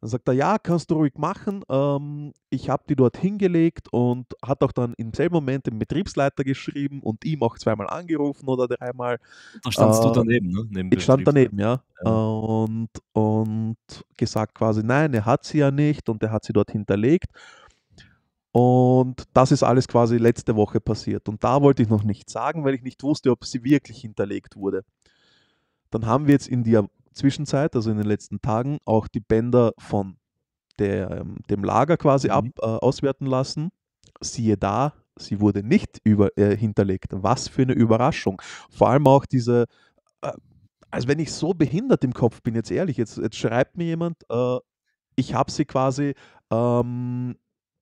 Dann sagt er, ja, kannst du ruhig machen. Ähm, ich habe die dort hingelegt und hat auch dann im selben Moment dem Betriebsleiter geschrieben und ihm auch zweimal angerufen oder dreimal. Da standst äh, du ähm, daneben, ne? Neben ich stand daneben, ja. ja. Und, und gesagt quasi, nein, er hat sie ja nicht und er hat sie dort hinterlegt. Und das ist alles quasi letzte Woche passiert. Und da wollte ich noch nichts sagen, weil ich nicht wusste, ob sie wirklich hinterlegt wurde. Dann haben wir jetzt in der Zwischenzeit, also in den letzten Tagen, auch die Bänder von der, ähm, dem Lager quasi mhm. ab, äh, auswerten lassen. Siehe da, sie wurde nicht über, äh, hinterlegt. Was für eine Überraschung. Vor allem auch diese, äh, also wenn ich so behindert im Kopf bin, jetzt ehrlich, jetzt, jetzt schreibt mir jemand, äh, ich habe sie quasi, ähm,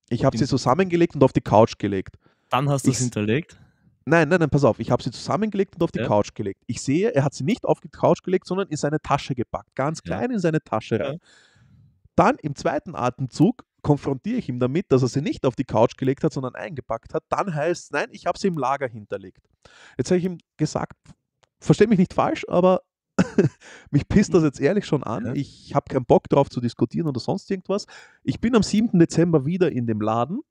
ich habe sie zusammengelegt und auf die Couch gelegt. Dann hast du es hinterlegt? Nein, nein, nein, pass auf. Ich habe sie zusammengelegt und auf die ja. Couch gelegt. Ich sehe, er hat sie nicht auf die Couch gelegt, sondern in seine Tasche gepackt. Ganz klein ja. in seine Tasche rein. Dann im zweiten Atemzug konfrontiere ich ihn damit, dass er sie nicht auf die Couch gelegt hat, sondern eingepackt hat. Dann heißt es, nein, ich habe sie im Lager hinterlegt. Jetzt habe ich ihm gesagt, verstehe mich nicht falsch, aber *laughs* mich pisst das mhm. jetzt ehrlich schon an. Ja. Ich habe keinen Bock drauf zu diskutieren oder sonst irgendwas. Ich bin am 7. Dezember wieder in dem Laden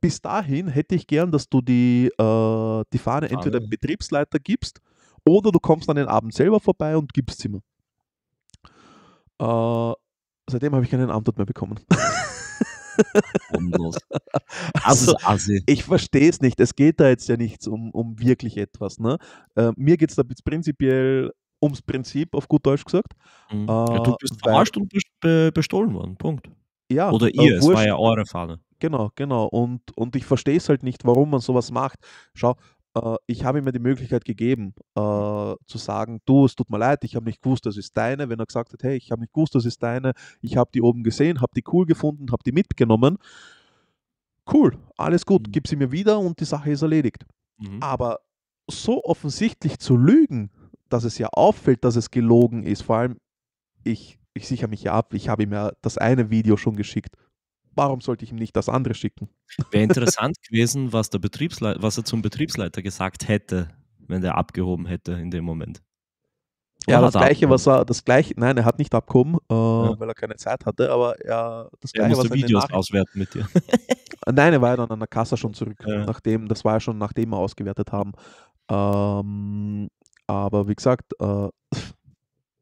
bis dahin hätte ich gern, dass du die, äh, die Fahne entweder dem Betriebsleiter gibst oder du kommst an den Abend selber vorbei und gibst sie mir. Äh, seitdem habe ich keine Antwort mehr bekommen. *laughs* also, ich verstehe es nicht. Es geht da jetzt ja nichts um, um wirklich etwas. Ne? Äh, mir geht es da jetzt prinzipiell ums Prinzip, auf gut Deutsch gesagt. Mhm. Äh, ja, du bist verarscht und bist bestohlen worden. Punkt. Ja, Oder äh, ihr, äh, es war ja eure Fahne. Genau, genau. Und, und ich verstehe es halt nicht, warum man sowas macht. Schau, äh, ich habe ihm ja die Möglichkeit gegeben, äh, zu sagen, du, es tut mir leid, ich habe nicht gewusst, das ist deine. Wenn er gesagt hat, hey, ich habe nicht gewusst, das ist deine, ich habe die oben gesehen, habe die cool gefunden, habe die mitgenommen. Cool, alles gut, mhm. gib sie mir wieder und die Sache ist erledigt. Mhm. Aber so offensichtlich zu lügen, dass es ja auffällt, dass es gelogen ist, vor allem ich ich sichere mich ja ab, ich habe ihm ja das eine Video schon geschickt. Warum sollte ich ihm nicht das andere schicken? Wäre *laughs* interessant gewesen, was, der Betriebsleiter, was er zum Betriebsleiter gesagt hätte, wenn er abgehoben hätte in dem Moment. ja, das gleiche, was er, das gleiche, nein, er hat nicht abgehoben, äh, ja. weil er keine Zeit hatte, aber er, das er musste was er Videos auswerten mit dir. *laughs* nein, er war ja dann an der Kasse schon zurück, ja. nachdem, das war ja schon, nachdem wir ausgewertet haben. Ähm, aber wie gesagt, äh,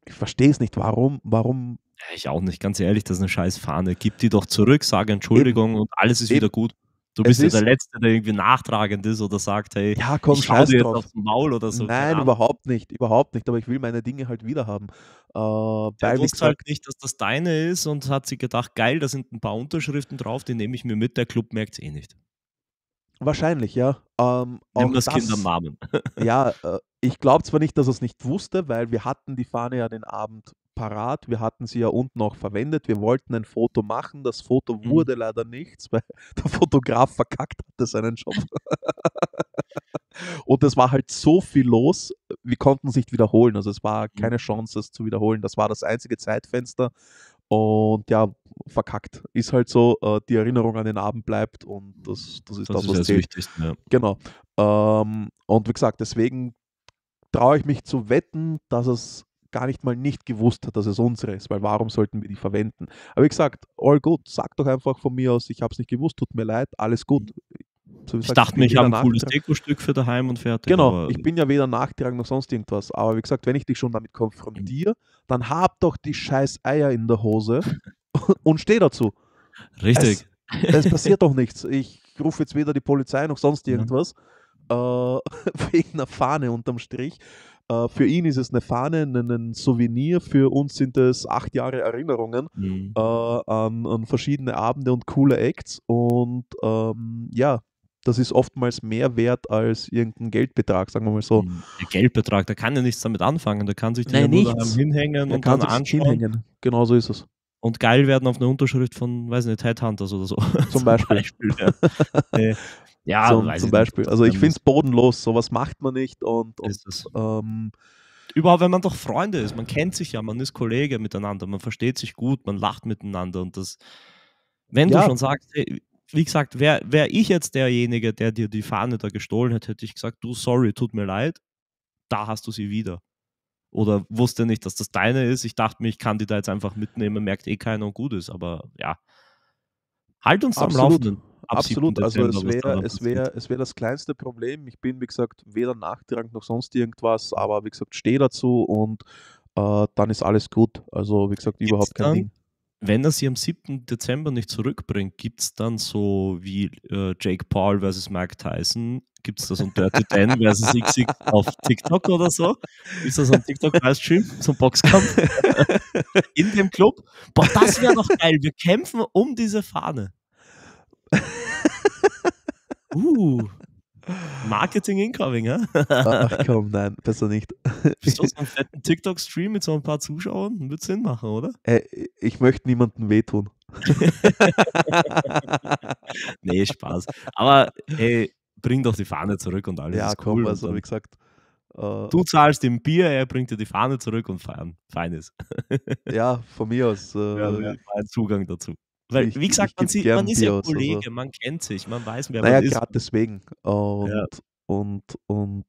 ich verstehe es nicht, warum, warum. Ich auch nicht, ganz ehrlich, das ist eine scheiß Fahne. Gib die doch zurück, sage Entschuldigung Eben. und alles ist Eben. wieder gut. Du bist ja der Letzte, der irgendwie nachtragend ist oder sagt, hey, ja, komm, ich schau dir jetzt aufs Maul oder so. Nein, überhaupt nicht, überhaupt nicht, aber ich will meine Dinge halt wieder haben. Äh, ja, wusste halt nicht, dass das deine ist und hat sich gedacht, geil, da sind ein paar Unterschriften drauf, die nehme ich mir mit, der Club merkt es eh nicht. Wahrscheinlich, ja. Ähm, Nimm das, das Kind am Namen. *laughs* ja, äh, ich glaube zwar nicht, dass er es nicht wusste, weil wir hatten die Fahne ja den Abend parat. Wir hatten sie ja unten auch verwendet. Wir wollten ein Foto machen. Das Foto mhm. wurde leider nichts, weil *laughs* der Fotograf verkackt hatte seinen Job. Und es war halt so viel los, wir konnten es nicht wiederholen. Also es war mhm. keine Chance, es zu wiederholen. Das war das einzige Zeitfenster, und ja, verkackt. Ist halt so, äh, die Erinnerung an den Abend bleibt und das, das ist das, das ist was das zählt. Wichtigste, ja. Genau. Ähm, und wie gesagt, deswegen traue ich mich zu wetten, dass es gar nicht mal nicht gewusst hat, dass es unsere ist, weil warum sollten wir die verwenden? Aber wie gesagt, all gut, sag doch einfach von mir aus, ich habe es nicht gewusst, tut mir leid, alles gut. Mhm. So ich dachte mir, ich habe ein cooles Dekostück für daheim und fertig. Genau, ich bin ja weder nachtragend noch sonst irgendwas. Aber wie gesagt, wenn ich dich schon damit konfrontiere, dann hab doch die scheiß Eier in der Hose *laughs* und steh dazu. Richtig. Es, es passiert doch nichts. Ich rufe jetzt weder die Polizei noch sonst irgendwas. Ja. Äh, *laughs* wegen einer Fahne unterm Strich. Äh, für ihn ist es eine Fahne, ein, ein, Souvenir. Für uns sind es acht Jahre Erinnerungen mhm. äh, an, an, verschiedene Abende und coole Acts. Und ähm, ja, das ist oftmals mehr wert als irgendein Geldbetrag, sagen wir mal so. Der Geldbetrag, da kann ja nichts damit anfangen, da kann sich die Nein, hinhängen und kann dann anschauen. Hinhängen. Genau so ist es. Und geil werden auf eine Unterschrift von, weiß nicht, Headhunters oder so. Zum *laughs* Beispiel. ja, *laughs* äh, ja so, zum, Beispiel. Nicht. Also ich ähm, finde es bodenlos, sowas macht man nicht und, und ähm, überhaupt, wenn man doch Freunde ist, man kennt sich ja, man ist Kollege miteinander, man versteht sich gut, man lacht miteinander und das, wenn ja. du schon sagst, hey, wie gesagt, wäre wär ich jetzt derjenige, der dir die Fahne da gestohlen hat, hätte ich gesagt, du, sorry, tut mir leid, da hast du sie wieder. Oder wusste nicht, dass das deine ist. Ich dachte mir, ich kann die da jetzt einfach mitnehmen, merkt eh keiner und gut ist. Aber ja, halt uns am Laufenden. Ab Absolut, also es wäre es wär, es wär das kleinste Problem. Ich bin, wie gesagt, weder nachtrank noch sonst irgendwas, aber wie gesagt, stehe dazu und äh, dann ist alles gut. Also wie gesagt, überhaupt Gibt's kein dann, Ding wenn er sie am 7. Dezember nicht zurückbringt, gibt es dann so wie äh, Jake Paul versus Mike Tyson, gibt es da so ein Dirty Dan versus XX auf TikTok oder so? Ist das ein TikTok-Livestream, so ein Boxkampf *laughs* in dem Club? Boah, das wäre doch geil. Wir kämpfen um diese Fahne. *laughs* Uh, Marketing Incoming, ja? Ach *laughs* komm, nein, besser nicht. Bist du so *laughs* einen fetten TikTok-Stream mit so ein paar Zuschauern? Wird Sinn machen, oder? Äh, ich möchte niemandem wehtun. *laughs* nee, Spaß. Aber ey, bring doch die Fahne zurück und alles. Ja, ist komm, cool also wie gesagt. Äh, du zahlst dem Bier, er bringt dir die Fahne zurück und feiern. Fein ist. ja, von mir aus. Äh, ja, ja, Zugang dazu. Weil, ich, wie gesagt, man, sieht, man ist ja Kollege, also. man kennt sich, man weiß, wer naja, man ist. Naja, gerade deswegen. Und, ja. und, und,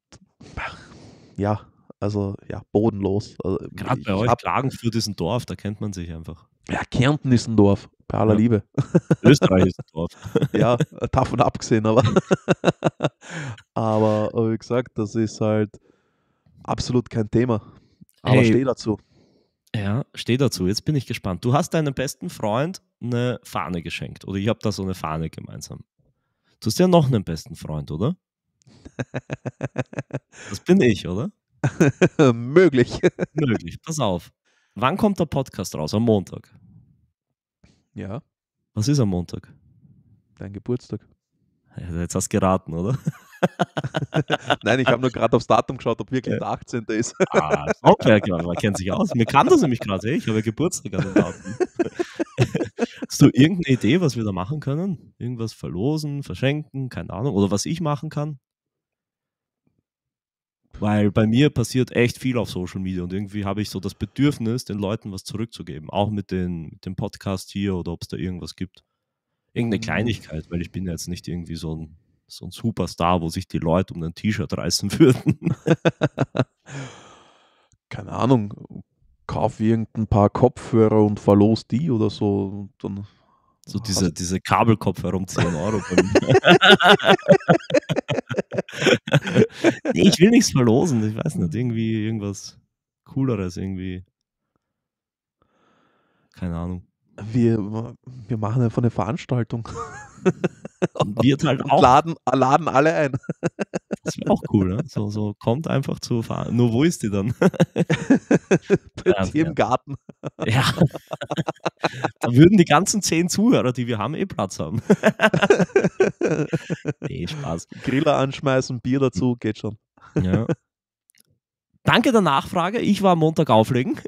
ja, also, ja, bodenlos. Also, gerade bei euch, hab, Klagenfurt ist ein Dorf, da kennt man sich einfach. Ja, Kärnten ist ein Dorf, bei aller ja. Liebe. Österreich ist ein Dorf. *laughs* ja, davon *laughs* abgesehen, aber. *laughs* aber wie gesagt, das ist halt absolut kein Thema. Aber hey, steh dazu. Ja, steh dazu. Jetzt bin ich gespannt. Du hast deinem besten Freund eine Fahne geschenkt oder ich habe da so eine Fahne gemeinsam. Du hast ja noch einen besten Freund, oder? *laughs* Das bin ich, oder? *laughs* Möglich. *laughs* Möglich. Pass auf. Wann kommt der Podcast raus? Am Montag. Ja. Was ist am Montag? Dein Geburtstag. jetzt hast du geraten, oder? *laughs* Nein, ich habe nur gerade aufs Datum geschaut, ob wirklich ja. der 18. ist. ah, klar, man kennt sich aus. Mir kann das nämlich gerade, eh, ich habe ja Geburtstag an den Daten. *laughs* Hast du irgendeine Idee, was wir da machen können? Irgendwas verlosen, verschenken, keine Ahnung. Oder was ich machen kann? Weil bei mir passiert echt viel auf Social Media und irgendwie habe ich so das Bedürfnis, den Leuten was zurückzugeben. Auch mit, den, mit dem Podcast hier oder ob es da irgendwas gibt. Irgendeine mhm. Kleinigkeit, weil ich bin ja jetzt nicht irgendwie so ein so ein Superstar, wo sich die Leute um ein T-Shirt reißen würden. *laughs* Keine Ahnung, kauf irgendein paar Kopfhörer und verlos die oder so. dann so diese, diese Kabelkopfhörer um 10 Euro. *laughs* nee, ich will nichts verlosen, ich weiß nicht, irgendwie irgendwas Cooleres irgendwie. Keine Ahnung. Wir, wir machen einfach eine Veranstaltung. *laughs* *laughs* Wir halt auch. Laden, laden alle ein. *laughs* Das wäre auch cool, ne? So, so kommt einfach zu fahren. Nur wo ist die dann? Hier *laughs* im Garten. Ja. da würden die ganzen zehn Zuhörer, die wir haben, eh Platz haben. nee, Spaß. Griller anschmeißen, Bier dazu, geht schon. Ja. Danke der Nachfrage. Ich war am Montag auflegen.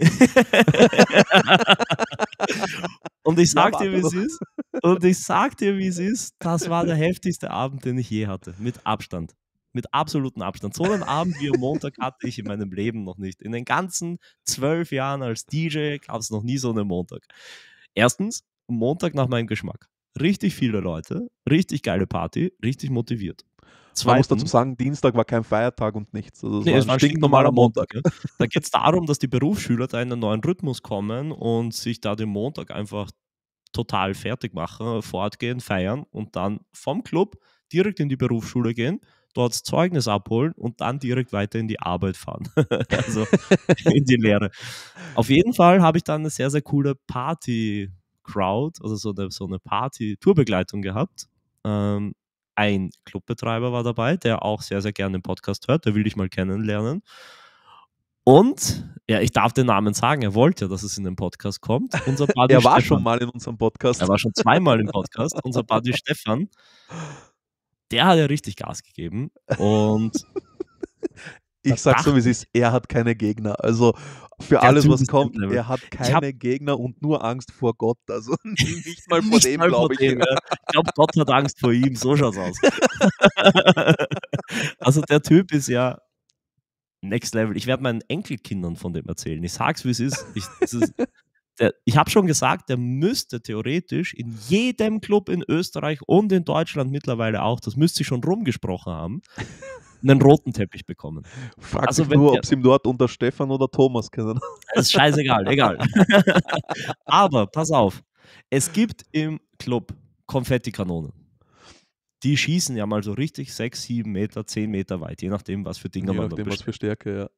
Und ich sag ja, dir, wie es ist. Und ich sag dir, wie es ist, das war der heftigste Abend, den ich je hatte. Mit Abstand. Mit absolutem Abstand. So einen Abend wie am Montag hatte ich in meinem Leben noch nicht. In den ganzen zwölf Jahren als DJ gab es noch nie so einen Montag. Erstens, Montag nach meinem Geschmack. Richtig viele Leute, richtig geile Party, richtig motiviert. Zweitens, Man muss dazu sagen, Dienstag war kein Feiertag und nichts. Also es nee, war es ein stinknormaler Montag. Montag ja. Da geht es darum, dass die Berufsschüler da in einen neuen Rhythmus kommen und sich da den Montag einfach total fertig machen, fortgehen, feiern und dann vom Club direkt in die Berufsschule gehen, dort das Zeugnis abholen und dann direkt weiter in die Arbeit fahren. *laughs* also in die Lehre. Auf jeden Fall habe ich dann eine sehr, sehr coole Party-Crowd, also so eine, so eine Party-Tourbegleitung gehabt. Ähm, ein Clubbetreiber war dabei, der auch sehr, sehr gerne den Podcast hört, der will dich mal kennenlernen. Und ja, ich darf den Namen sagen. Er wollte ja, dass es in den Podcast kommt. Unser *laughs* Buddy er war Stefan. schon mal in unserem Podcast. Er war schon zweimal im Podcast. Unser Buddy Stefan, der hat ja richtig Gas gegeben. Und *laughs* ich sag so, wie es ist. Er hat keine Gegner. Also für der alles, was kommt, Level. er hat keine hab, Gegner und nur Angst vor Gott. Also *laughs* nicht mal vor nicht dem, glaube ich. Dem, ja. Ich glaube, Gott hat Angst vor ihm. So schaut's aus. also der Typ ist ja Next Level. Ich werde meinen Enkelkindern von dem erzählen. Ich sag's, wie es ist. Ich, *laughs* ich habe schon gesagt, der müsste theoretisch in jedem Club in Österreich und in Deutschland mittlerweile auch, das müsste ich schon rumgesprochen haben, *laughs* einen roten Teppich bekommen. Frag also wenn, nur, ob sie ihm dort unter Stefan oder Thomas kennen. *laughs* Das Ist scheißegal, egal. Aber pass auf, es gibt im Club Konfettikanonen die schießen ja mal so richtig 6, 7 Meter, 10 Meter weit, je nachdem, was für Dinger je man nachdem, da was für Stärke, ja.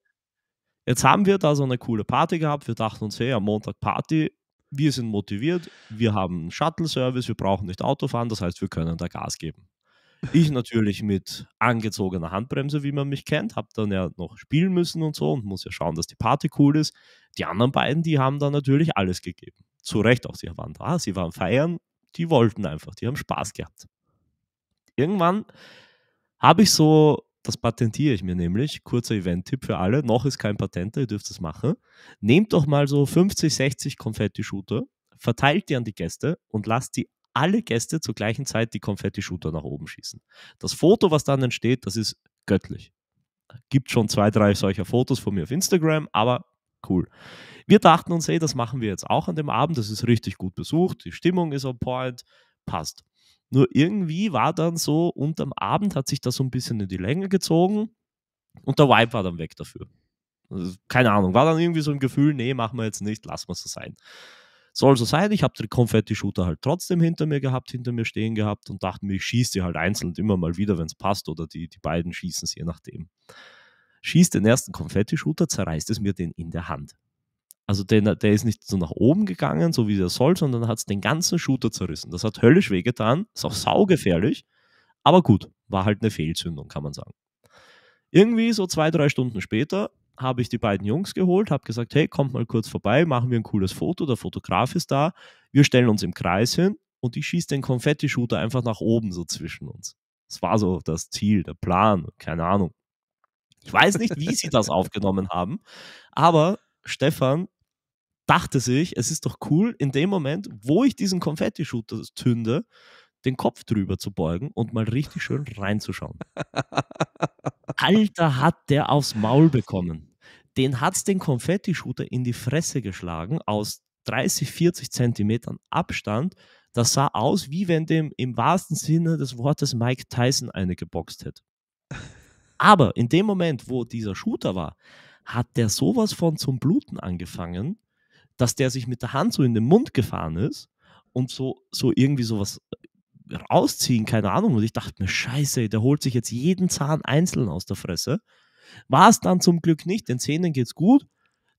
Jetzt haben wir da so eine coole Party gehabt. Wir dachten uns, hey, am Montag Party, wir sind motiviert, wir haben Shuttle-Service, wir brauchen nicht Autofahren, das heißt, wir können da Gas geben. Ich natürlich mit angezogener Handbremse, wie man mich kennt, habe dann ja noch spielen müssen und so und muss ja schauen, dass die Party cool ist. Die anderen beiden, die haben da natürlich alles gegeben. Zu Recht auch, sie waren da, sie waren feiern, die wollten einfach, die haben Spaß gehabt irgendwann habe ich so, das patentiere ich mir nämlich, kurzer Event-Tipp für alle, noch ist kein Patent, ihr dürft das machen. Nehmt doch mal so 50, 60 Konfetti-Shooter, verteilt die an die Gäste und lasst die alle Gäste zur gleichen Zeit die Konfetti-Shooter nach oben schießen. Das Foto, was dann entsteht, das ist göttlich. Gibt schon zwei, drei solcher Fotos von mir auf Instagram, aber cool. Wir dachten uns, hey, das machen wir jetzt auch an dem Abend. Das ist richtig gut besucht, die Stimmung ist on point, passt. Nur irgendwie war dann so, unterm Abend hat sich das so ein bisschen in die Länge gezogen und der Vibe war dann weg dafür. Also, keine Ahnung, war dann irgendwie so ein Gefühl, nee, machen wir jetzt nicht, lassen wir es so sein. Soll so sein, ich habe den Konfetti-Shooter halt trotzdem hinter mir gehabt, hinter mir stehen gehabt und dachte mir, ich schieße die halt einzeln immer mal wieder, wenn es passt oder die, die beiden schießen es, je nachdem. Schießt den ersten Konfetti-Shooter, zerreißt es mir den in der Hand. Also der, der ist nicht so nach oben gegangen, so wie er soll, sondern hat es den ganzen Shooter zerrissen. Das hat höllisch wehgetan, ist auch saugefährlich, aber gut, war halt eine Fehlzündung, kann man sagen. Irgendwie so zwei, drei Stunden später habe ich die beiden Jungs geholt, habe gesagt, hey, kommt mal kurz vorbei, machen wir ein cooles Foto, der Fotograf ist da, wir stellen uns im Kreis hin und ich schieße den Konfetti-Shooter einfach nach oben so zwischen uns. Das war so das Ziel, der Plan, keine Ahnung. Ich weiß nicht, wie sie das *laughs* aufgenommen haben, aber Stefan dachte sich, es ist doch cool, in dem Moment, wo ich diesen Konfetti-Shooter zünde, den Kopf drüber zu beugen und mal richtig schön reinzuschauen. *laughs* Alter, hat der aufs Maul bekommen. Den hat's den Konfetti-Shooter in die Fresse geschlagen aus 30, 40 Zentimetern Abstand. Das sah aus, wie wenn dem im wahrsten Sinne des Wortes Mike Tyson eine geboxt hätte. Aber in dem Moment, wo dieser Shooter war, hat der sowas von zum Bluten angefangen, dass der sich mit der Hand so in den Mund gefahren ist und so, so irgendwie sowas äh, rausziehen, keine Ahnung. Und ich dachte mir, scheiße, der holt sich jetzt jeden Zahn einzeln aus der Fresse. War es dann zum Glück nicht, den Zähnen geht's gut.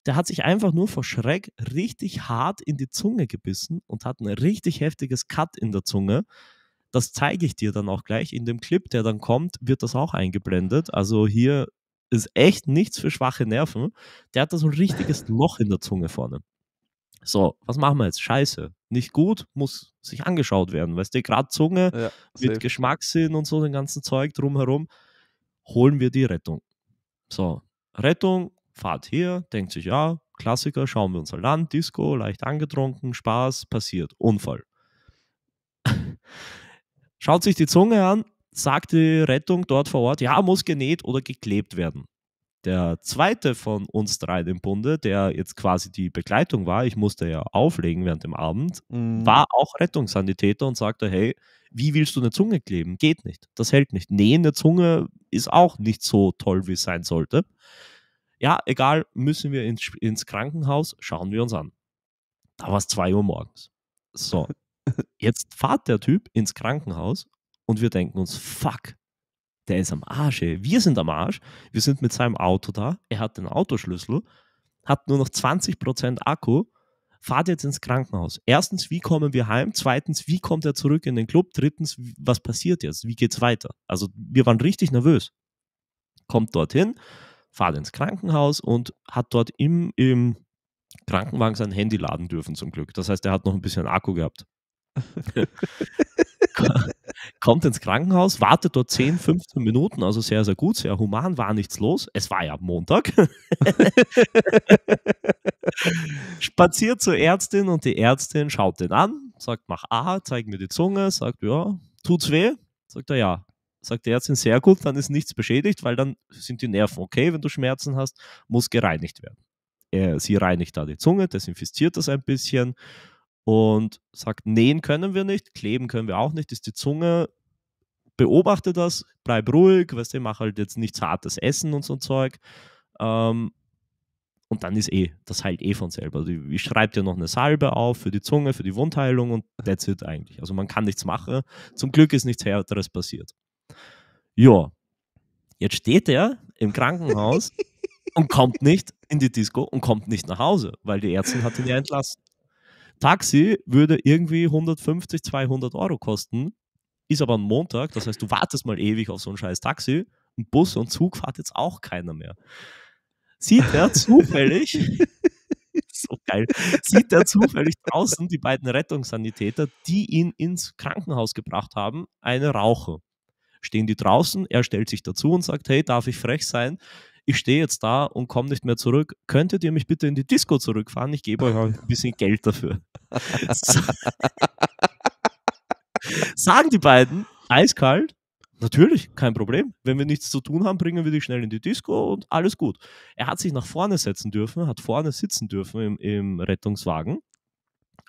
Der hat sich einfach nur vor Schreck richtig hart in die Zunge gebissen und hat ein richtig heftiges Cut in der Zunge. Das zeige ich dir dann auch gleich. In dem Clip, der dann kommt, wird das auch eingeblendet. Also hier ist echt nichts für schwache Nerven. Der hat da so ein richtiges Loch in der Zunge vorne. So, was machen wir jetzt? Scheiße. Nicht gut, muss sich angeschaut werden. Weißt du, gerade Zunge ja, mit Geschmackssinn und so, den ganzen Zeug drumherum, holen wir die Rettung. So, Rettung, fahrt hier, denkt sich, ja, Klassiker, schauen wir unser Land, halt Disco, leicht angetrunken, Spaß, passiert, Unfall. *laughs* Schaut sich die Zunge an, sagt die Rettung dort vor Ort, ja, muss genäht oder geklebt werden der zweite von uns drei im Bunde, der jetzt quasi die Begleitung war, ich musste ja auflegen während dem Abend, mhm. war auch Rettungssanitäter und sagte, hey, wie willst du eine Zunge kleben? Geht nicht. Das hält nicht. Nähen der Zunge ist auch nicht so toll, wie es sein sollte. Ja, egal, müssen wir ins, ins Krankenhaus, schauen wir uns an. Da war es 2 Uhr morgens. So, *laughs* jetzt fahrt der Typ ins Krankenhaus und wir denken uns, fuck, der ist am Arsch. Ey. Wir sind am Arsch. Wir sind mit seinem Auto da. Er hat den Autoschlüssel, hat nur noch 20% Akku. Fahrt jetzt ins Krankenhaus. Erstens, wie kommen wir heim? Zweitens, wie kommt er zurück in den Club? Drittens, was passiert jetzt? Wie geht's weiter? Also, wir waren richtig nervös. Kommt dorthin, fahrt ins Krankenhaus und hat dort im, im Krankenwagen sein Handy laden dürfen, zum Glück. Das heißt, er hat noch ein bisschen Akku gehabt. *laughs* *laughs* *laughs* kommt ins Krankenhaus, wartet dort 10, 15 Minuten, also sehr, sehr gut, sehr human, war nichts los. Es war ja Montag. *laughs* Spaziert zur Ärztin und die Ärztin schaut den an, sagt, mach A, zeig mir die Zunge, sagt, ja, tut's weh? Sagt er, ja. Sagt die Ärztin, sehr gut, dann ist nichts beschädigt, weil dann sind die Nerven okay, wenn du Schmerzen hast, muss gereinigt werden. Äh, sie reinigt da die Zunge, desinfiziert das ein bisschen und sagt, nähen können wir nicht, kleben können wir auch nicht, ist die Zunge, beobachte das, bleib ruhig, weißt du, mach halt jetzt nichts hartes Essen und so ein Zeug. Ähm, und dann ist eh, das heilt eh von selber. Also ich schreibe dir noch eine Salbe auf für die Zunge, für die Wundheilung und that's it eigentlich. Also man kann nichts machen. Zum Glück ist nichts härteres passiert. Ja, jetzt steht er im Krankenhaus *laughs* und kommt nicht in die Disco und kommt nicht nach Hause, weil die Ärztin hat ihn ja entlassen. Taxi würde irgendwie 150, 200 Euro kosten, ist aber ein Montag, das heißt, du wartest mal ewig auf so ein scheiß Taxi. Ein Bus und Zug fährt jetzt auch keiner mehr. Sieht er *laughs* zufällig, *laughs* so geil, sieht er zufällig draußen die beiden Rettungssanitäter, die ihn ins Krankenhaus gebracht haben, eine Rauche. Stehen die draußen, er stellt sich dazu und sagt, hey, darf ich frech sein? ich stehe jetzt da und komme nicht mehr zurück, könntet ihr mich bitte in die Disco zurückfahren? Ich gebe euch ein bisschen Geld dafür. *laughs* Sagen die beiden eiskalt, Natürlich, kein Problem. Wenn wir nichts zu tun haben, bringen wir dich schnell in die Disco und alles gut. Er hat sich nach vorne setzen dürfen, hat vorne sitzen dürfen im, im Rettungswagen.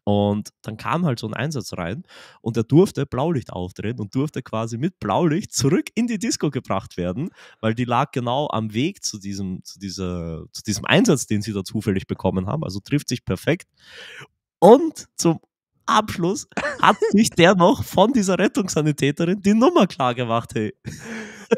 Und dann kam halt so ein Einsatz rein und er durfte Blaulicht aufdrehen und durfte quasi mit Blaulicht zurück in die Disco gebracht werden, weil die lag genau am Weg zu diesem, zu dieser, zu diesem Einsatz, den sie da zufällig bekommen haben. Also trifft sich perfekt. Und zum Abschluss hat sich der noch von dieser Rettungssanitäterin die Nummer klar gemacht, hey.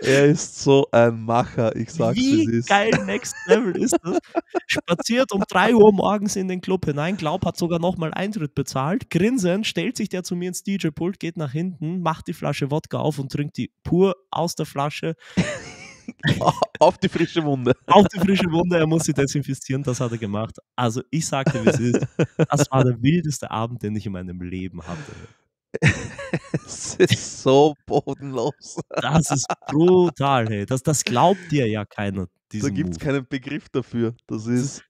Er ist so ein Macher, ich sag's Wie es wie geil Next Level ist das? Spaziert um 3 Uhr morgens in den Club hinein, Glaub hat sogar nochmal Eintritt bezahlt. Grinsend stellt sich der zu mir ins DJ-Pult, geht nach hinten, macht die Flasche Wodka auf und trinkt die pur aus der Flasche. *laughs* Auf die frische Wunde. Auf die frische Wunde, er muss sie desinfizieren, das hat er gemacht. Also ich sagte, wie es ist. Das war der wildeste Abend, den ich in meinem Leben hatte. *laughs* es ist so bodenlos. Das ist brutal, hey. Das, das glaubt dir ja keiner. Da gibt es keinen Begriff dafür. Das ist.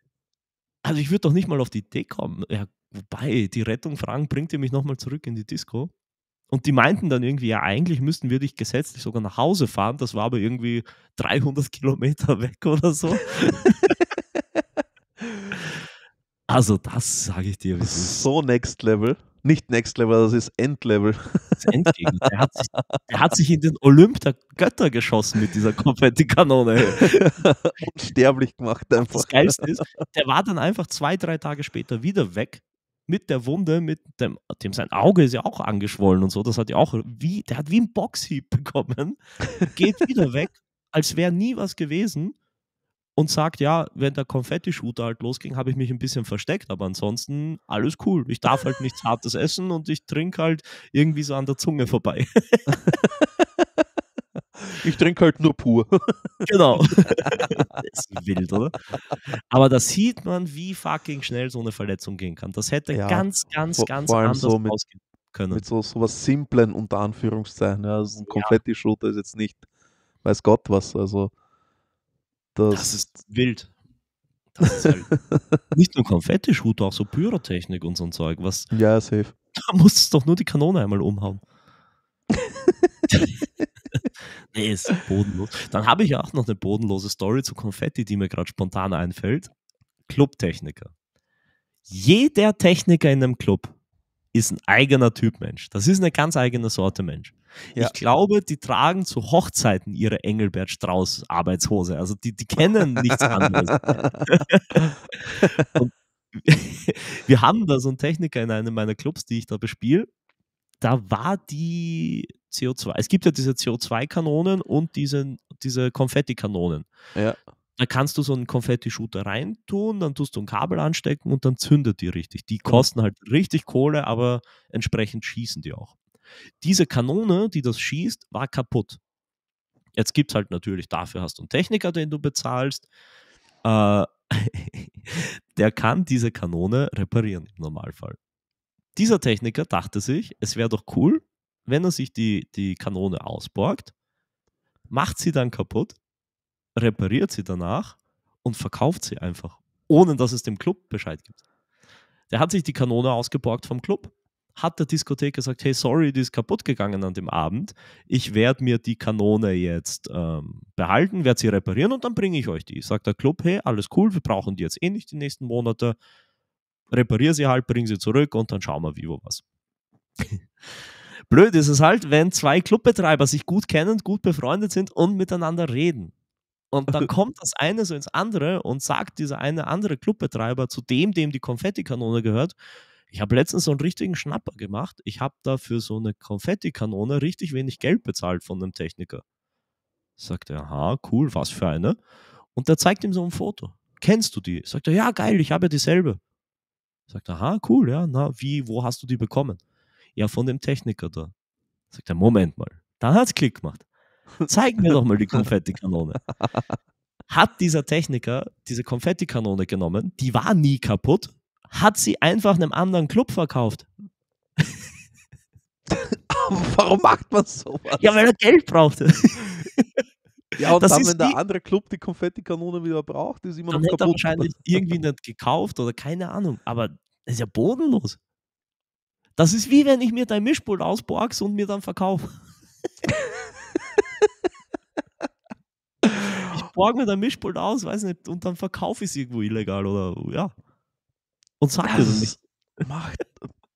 Also ich würde doch nicht mal auf die Idee kommen. Ja, wobei, die Rettung fragen, bringt ihr mich nochmal zurück in die Disco. Und die meinten dann irgendwie, ja, eigentlich müssten wir dich gesetzlich sogar nach Hause fahren. Das war aber irgendwie 300 Kilometer *laughs* weg oder so. *laughs* also, das sage ich dir. so next level nicht Next Level, das ist Endlevel. Das Endgegend. Der hat, sich, der hat sich in den Olymp der Götter geschossen mit dieser Konfettikanone. *laughs* Unsterblich gemacht einfach. Das Geilste ist, der war dann einfach zwei, drei Tage später wieder weg mit der Wunde, mit dem, dem sein Auge ist ja auch angeschwollen und so. Das hat ja auch wie, der hat wie ein Boxhieb bekommen, geht wieder *laughs* weg, als wäre nie was gewesen und sagt, ja, wenn der Konfetti-Shooter halt losging, habe ich mich ein bisschen versteckt, aber ansonsten alles cool. Ich darf halt nichts Hartes essen und ich trinke halt irgendwie so an der Zunge vorbei. *laughs* ich trinke halt nur pur. Genau. *laughs* das ist wild, oder? Aber da sieht man, wie fucking schnell so eine Verletzung gehen kann. Das hätte ja, ganz, ganz, vor, ganz vor anders so mit, ausgehen können. Mit so, so was Simplen unter Anführungszeichen. Ja, so also ein Konfetti-Shooter ist jetzt nicht, weiß Gott was. Also das, das ist wild. Das ist halt *laughs* nicht nur Konfetti-Shooter, auch so Pyrotechnik und so ein Zeug. Was, ja, safe. Da musst du doch nur die Kanone einmal umhauen. *laughs* nee, ist bodenlos. Dann habe ich auch noch eine bodenlose Story zu Konfetti, die mir gerade spontan einfällt. Clubtechniker. Jeder Techniker in einem Club ist ein eigener Typ Mensch. Das ist eine ganz eigene Sorte Mensch. Ja. Ich glaube, die tragen zu Hochzeiten ihre Engelbert Strauß Arbeitshose. Also die, die kennen nichts anderes. *laughs* und *laughs* wir haben da so einen Techniker in einem meiner Clubs, die ich da bespiele. Da war die CO2. Es gibt ja diese CO2-Kanonen und diese, diese Konfetti-Kanonen. Ja. Da kannst du so einen Konfetti-Shooter reintun, dann tust du ein Kabel anstecken und dann zündet die richtig. Die kosten halt richtig Kohle, aber entsprechend schießen die auch. Diese Kanone, die das schießt, war kaputt. Jetzt gibt es halt natürlich, dafür hast du einen Techniker, den du bezahlst. Äh, *laughs* der kann diese Kanone reparieren im Normalfall. Dieser Techniker dachte sich, es wäre doch cool, wenn er sich die, die Kanone ausborgt, macht sie dann kaputt repariert sie danach und verkauft sie einfach, ohne dass es dem Club Bescheid gibt. Der hat sich die Kanone ausgeborgt vom Club, hat der Diskothek gesagt, hey, sorry, die ist kaputt gegangen an dem Abend. Ich werde mir die Kanone jetzt ähm, behalten, werde sie reparieren und dann bringe ich euch die. Sagt der Club, hey, alles cool, wir brauchen die jetzt eh nicht die nächsten Monate. Reparier sie halt, bring sie zurück und dann schauen wir, wie wo was. *laughs* Blöd ist es halt, wenn zwei Clubbetreiber sich gut kennen, gut befreundet sind und miteinander reden. Und dann *laughs* kommt das eine so ins andere und sagt dieser eine andere Clubbetreiber zu dem, dem die Konfettikanone gehört, ich habe letztens so einen richtigen Schnapper gemacht. Ich habe da für so eine Konfettikanone richtig wenig Geld bezahlt von einem Techniker. Sagt er, aha, cool, was für eine. Und der zeigt ihm so ein Foto. Kennst du die? Sagt er, ja, geil, ich habe ja dieselbe. Sagt er, aha, cool, ja, na, wie, wo hast du die bekommen? Ja, von dem Techniker da. Sagt er, Moment mal. Da hat es Klick gemacht. Zeig mir doch mal die Konfettikanone. Hat dieser Techniker diese Konfettikanone genommen, die war nie kaputt, hat sie einfach einem anderen Club verkauft. Warum macht man sowas? Ja, weil er Geld brauchte. Ja, und das dann, wenn der andere Club die Konfettikanone wieder braucht, ist immer noch kaputt. Hat er wahrscheinlich irgendwie nicht gekauft oder keine Ahnung. Aber das ist ja bodenlos. Das ist wie wenn ich mir dein Mischpult ausborgs und mir dann verkaufe. *laughs* ich borge mir da Mischpult aus, weiß nicht, und dann verkaufe ich es irgendwo illegal oder ja. Und sag das, das nicht. Macht,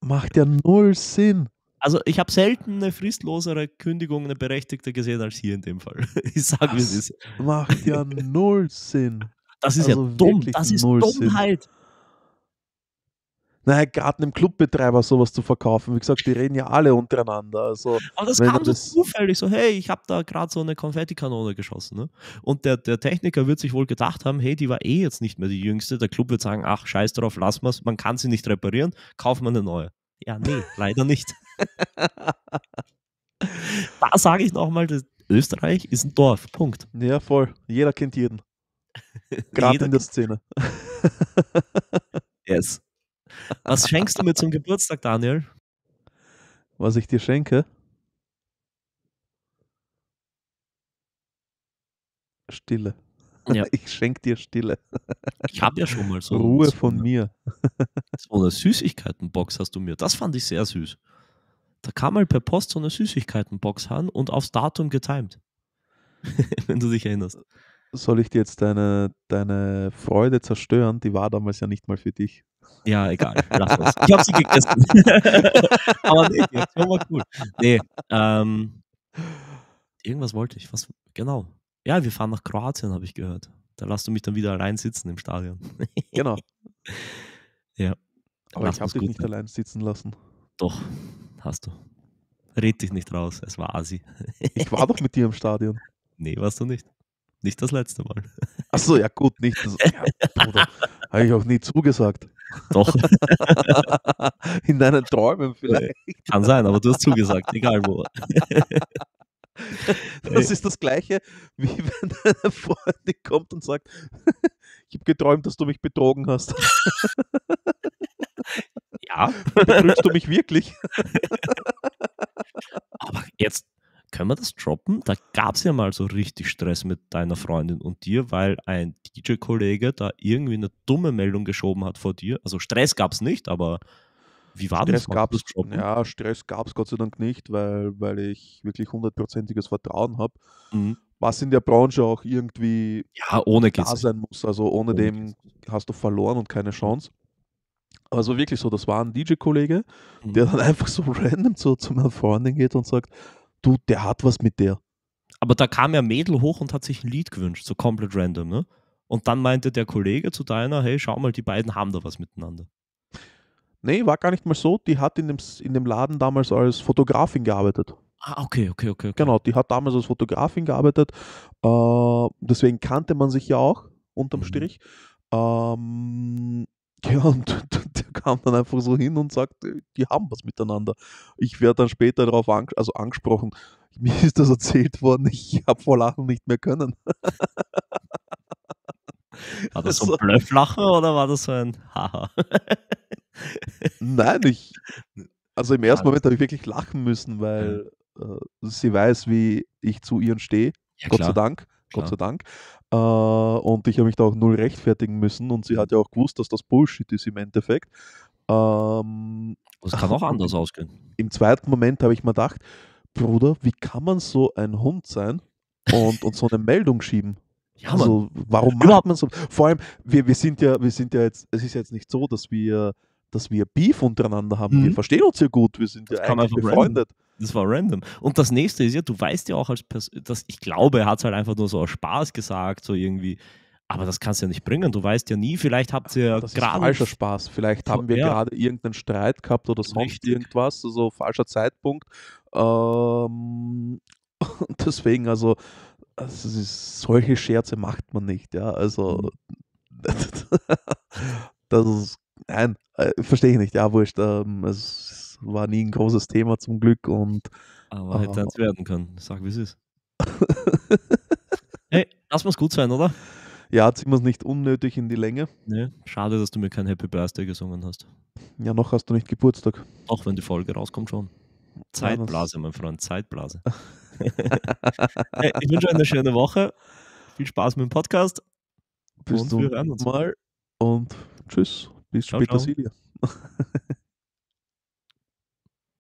macht ja null Sinn. Also ich habe selten eine fristlosere Kündigung, eine berechtigte gesehen als hier in dem Fall. *laughs* Ich sage, wie es ist. Macht ja null Sinn. Das ist also ja dumm. Das ist Dummheit. Sinn naja, gerade einem Clubbetreiber sowas zu verkaufen. Wie gesagt, die reden ja alle untereinander. Also, Aber das kam so zufällig, so hey, ich habe da gerade so eine Konfettikanone geschossen. Ne? Und der, der Techniker wird sich wohl gedacht haben, hey, die war eh jetzt nicht mehr die jüngste. Der Club wird sagen, ach, scheiß drauf, lass mal's, man kann sie nicht reparieren, kauft man eine neue. Ja, nee, *laughs* leider nicht. da sage ich nochmal, Österreich ist ein Dorf, Punkt. Ja, voll. Jeder kennt jeden. *laughs* Gerade in der Szene. *laughs* yes. Was schenkst du mir zum Geburtstag, Daniel? Was ich dir schenke? Stille. Ja. *laughs* Ich schenke dir Stille. Ich habe ja schon mal so. *laughs* Ruhe so von eine, mir. *laughs* So eine Süßigkeitenbox hast du mir. Das fand ich sehr süß. Da kam mal per Post so eine Süßigkeitenbox an und aufs Datum getimt. Wenn du dich erinnerst. Soll ich dir jetzt deine, deine Freude zerstören? Die war damals ja nicht mal für dich. Ja, egal. Lass Ich habe sie gegessen. *laughs* Aber nee, die Aktion war cool. Nee, ähm, irgendwas wollte ich. Was? Genau. Ja, wir fahren nach Kroatien, habe ich gehört. Da lass du mich dann wieder allein sitzen im Stadion. *laughs* genau. Ja. Aber Lass ich habe dich nicht sein. allein sitzen lassen. Doch, hast du. Red dich nicht raus, es war Asi. ich war doch mit dir im Stadion. *laughs* Nee, warst du nicht. Nicht das letzte Mal. Achso, ja gut, nicht das. Ja, Habe ich auch nie zugesagt. Doch. *laughs* In deinen Träumen äh, vielleicht. Kann sein, aber du hast zugesagt, egal wo. *laughs* Das ist das Gleiche, wie *laughs* wenn deine Freundin kommt und sagt, ich habe geträumt, dass du mich betrogen hast. Ja. Betrügst du mich wirklich? Aber jetzt können wir das droppen? Da gab es ja mal so richtig Stress mit deiner Freundin und dir, weil ein DJ-Kollege da irgendwie eine dumme Meldung geschoben hat vor dir. Also Stress gab es nicht, aber wie war Stress das? Gab's, das ja, Stress gab es Gott sei Dank nicht, weil, weil ich wirklich hundertprozentiges Vertrauen habe. Mhm. Was in der Branche auch irgendwie ja, ohne da sein muss. Also ohne, ohne dem geht's. hast du verloren und keine Chance. Also wirklich so, das war ein DJ-Kollege, mhm. der dann *laughs* einfach so random so zu meiner Freundin geht und sagt, du, der hat was mit der. Aber da kam ja Mädel hoch und hat sich ein Lied gewünscht, so komplett random, ne? Und dann meinte der Kollege zu deiner, hey, schau mal, die beiden haben da was miteinander. Nee, war gar nicht mal so. Die hat in dem, in dem Laden damals als Fotografin gearbeitet. Ah, okay, okay, okay. okay. Genau, die hat damals als Fotografin gearbeitet. Äh, deswegen kannte man sich ja auch unterm mhm. Strich. Ähm, ja, und der kam dann einfach so hin und sagt, äh, die haben was miteinander. Ich werde dann später darauf ang also angesprochen, *laughs* mir ist das erzählt worden, ich habe vor Lachen nicht mehr können. *laughs* War das so ein *laughs* Blöfflacher oder war das so ein Haha? Nein, ich. Also im ersten Moment habe ich wirklich lachen müssen, weil äh, sie weiß, wie ich zu ihren stehe. Ja, Gott klar. sei Dank. Klar. Gott sei Dank. Äh, und ich habe mich da auch null rechtfertigen müssen und sie hat ja auch gewusst, dass das Bullshit ist im Endeffekt. Ähm, das kann auch anders ausgehen. Im zweiten Moment habe ich mir gedacht, Bruder, wie kann man so ein Hund sein und, und so eine Meldung schieben? Ja, also, warum macht man so? Vor allem, wir, wir, sind ja, wir sind ja jetzt, es ist jetzt nicht so, dass wir dass wir Beef untereinander haben. Mhm. Wir verstehen uns ja gut, wir sind das ja eigentlich befreundet. Random. Das war random. Und das nächste ist ja, du weißt ja auch als Person, dass ich glaube, er hat es halt einfach nur so aus Spaß gesagt, so irgendwie. Aber das kannst du ja nicht bringen. Du weißt ja nie, vielleicht habt ihr ja das gerade. Ist falscher Spaß. Vielleicht haben wir ja. gerade irgendeinen Streit gehabt oder sonst Richtig. irgendwas. Also falscher Zeitpunkt. Ähm, *laughs* deswegen, also, also ist, solche Scherze macht man nicht. Ja, also. Mhm. *laughs* das ist Nein, äh, verstehe ich nicht. Ja, wurscht. Ähm, es war nie ein großes Thema zum Glück. Und, Aber äh, hätte ähm, eins werden können. Sag, wie es ist. *laughs* hey, lass mal's gut sein, oder? Ja, ziehen wir es nicht unnötig in die Länge. Nee, schade, dass du mir kein Happy Birthday gesungen hast. Ja, noch hast du nicht Geburtstag. Auch wenn die Folge rauskommt schon. Zeitblase, mein Freund, Zeitblase. *laughs* hey, ich wünsche euch eine schöne Woche. Viel Spaß mit dem Podcast. Bis zum nächsten Mal und tschüss. Bis ciao, Petersilie. Ciao. *laughs*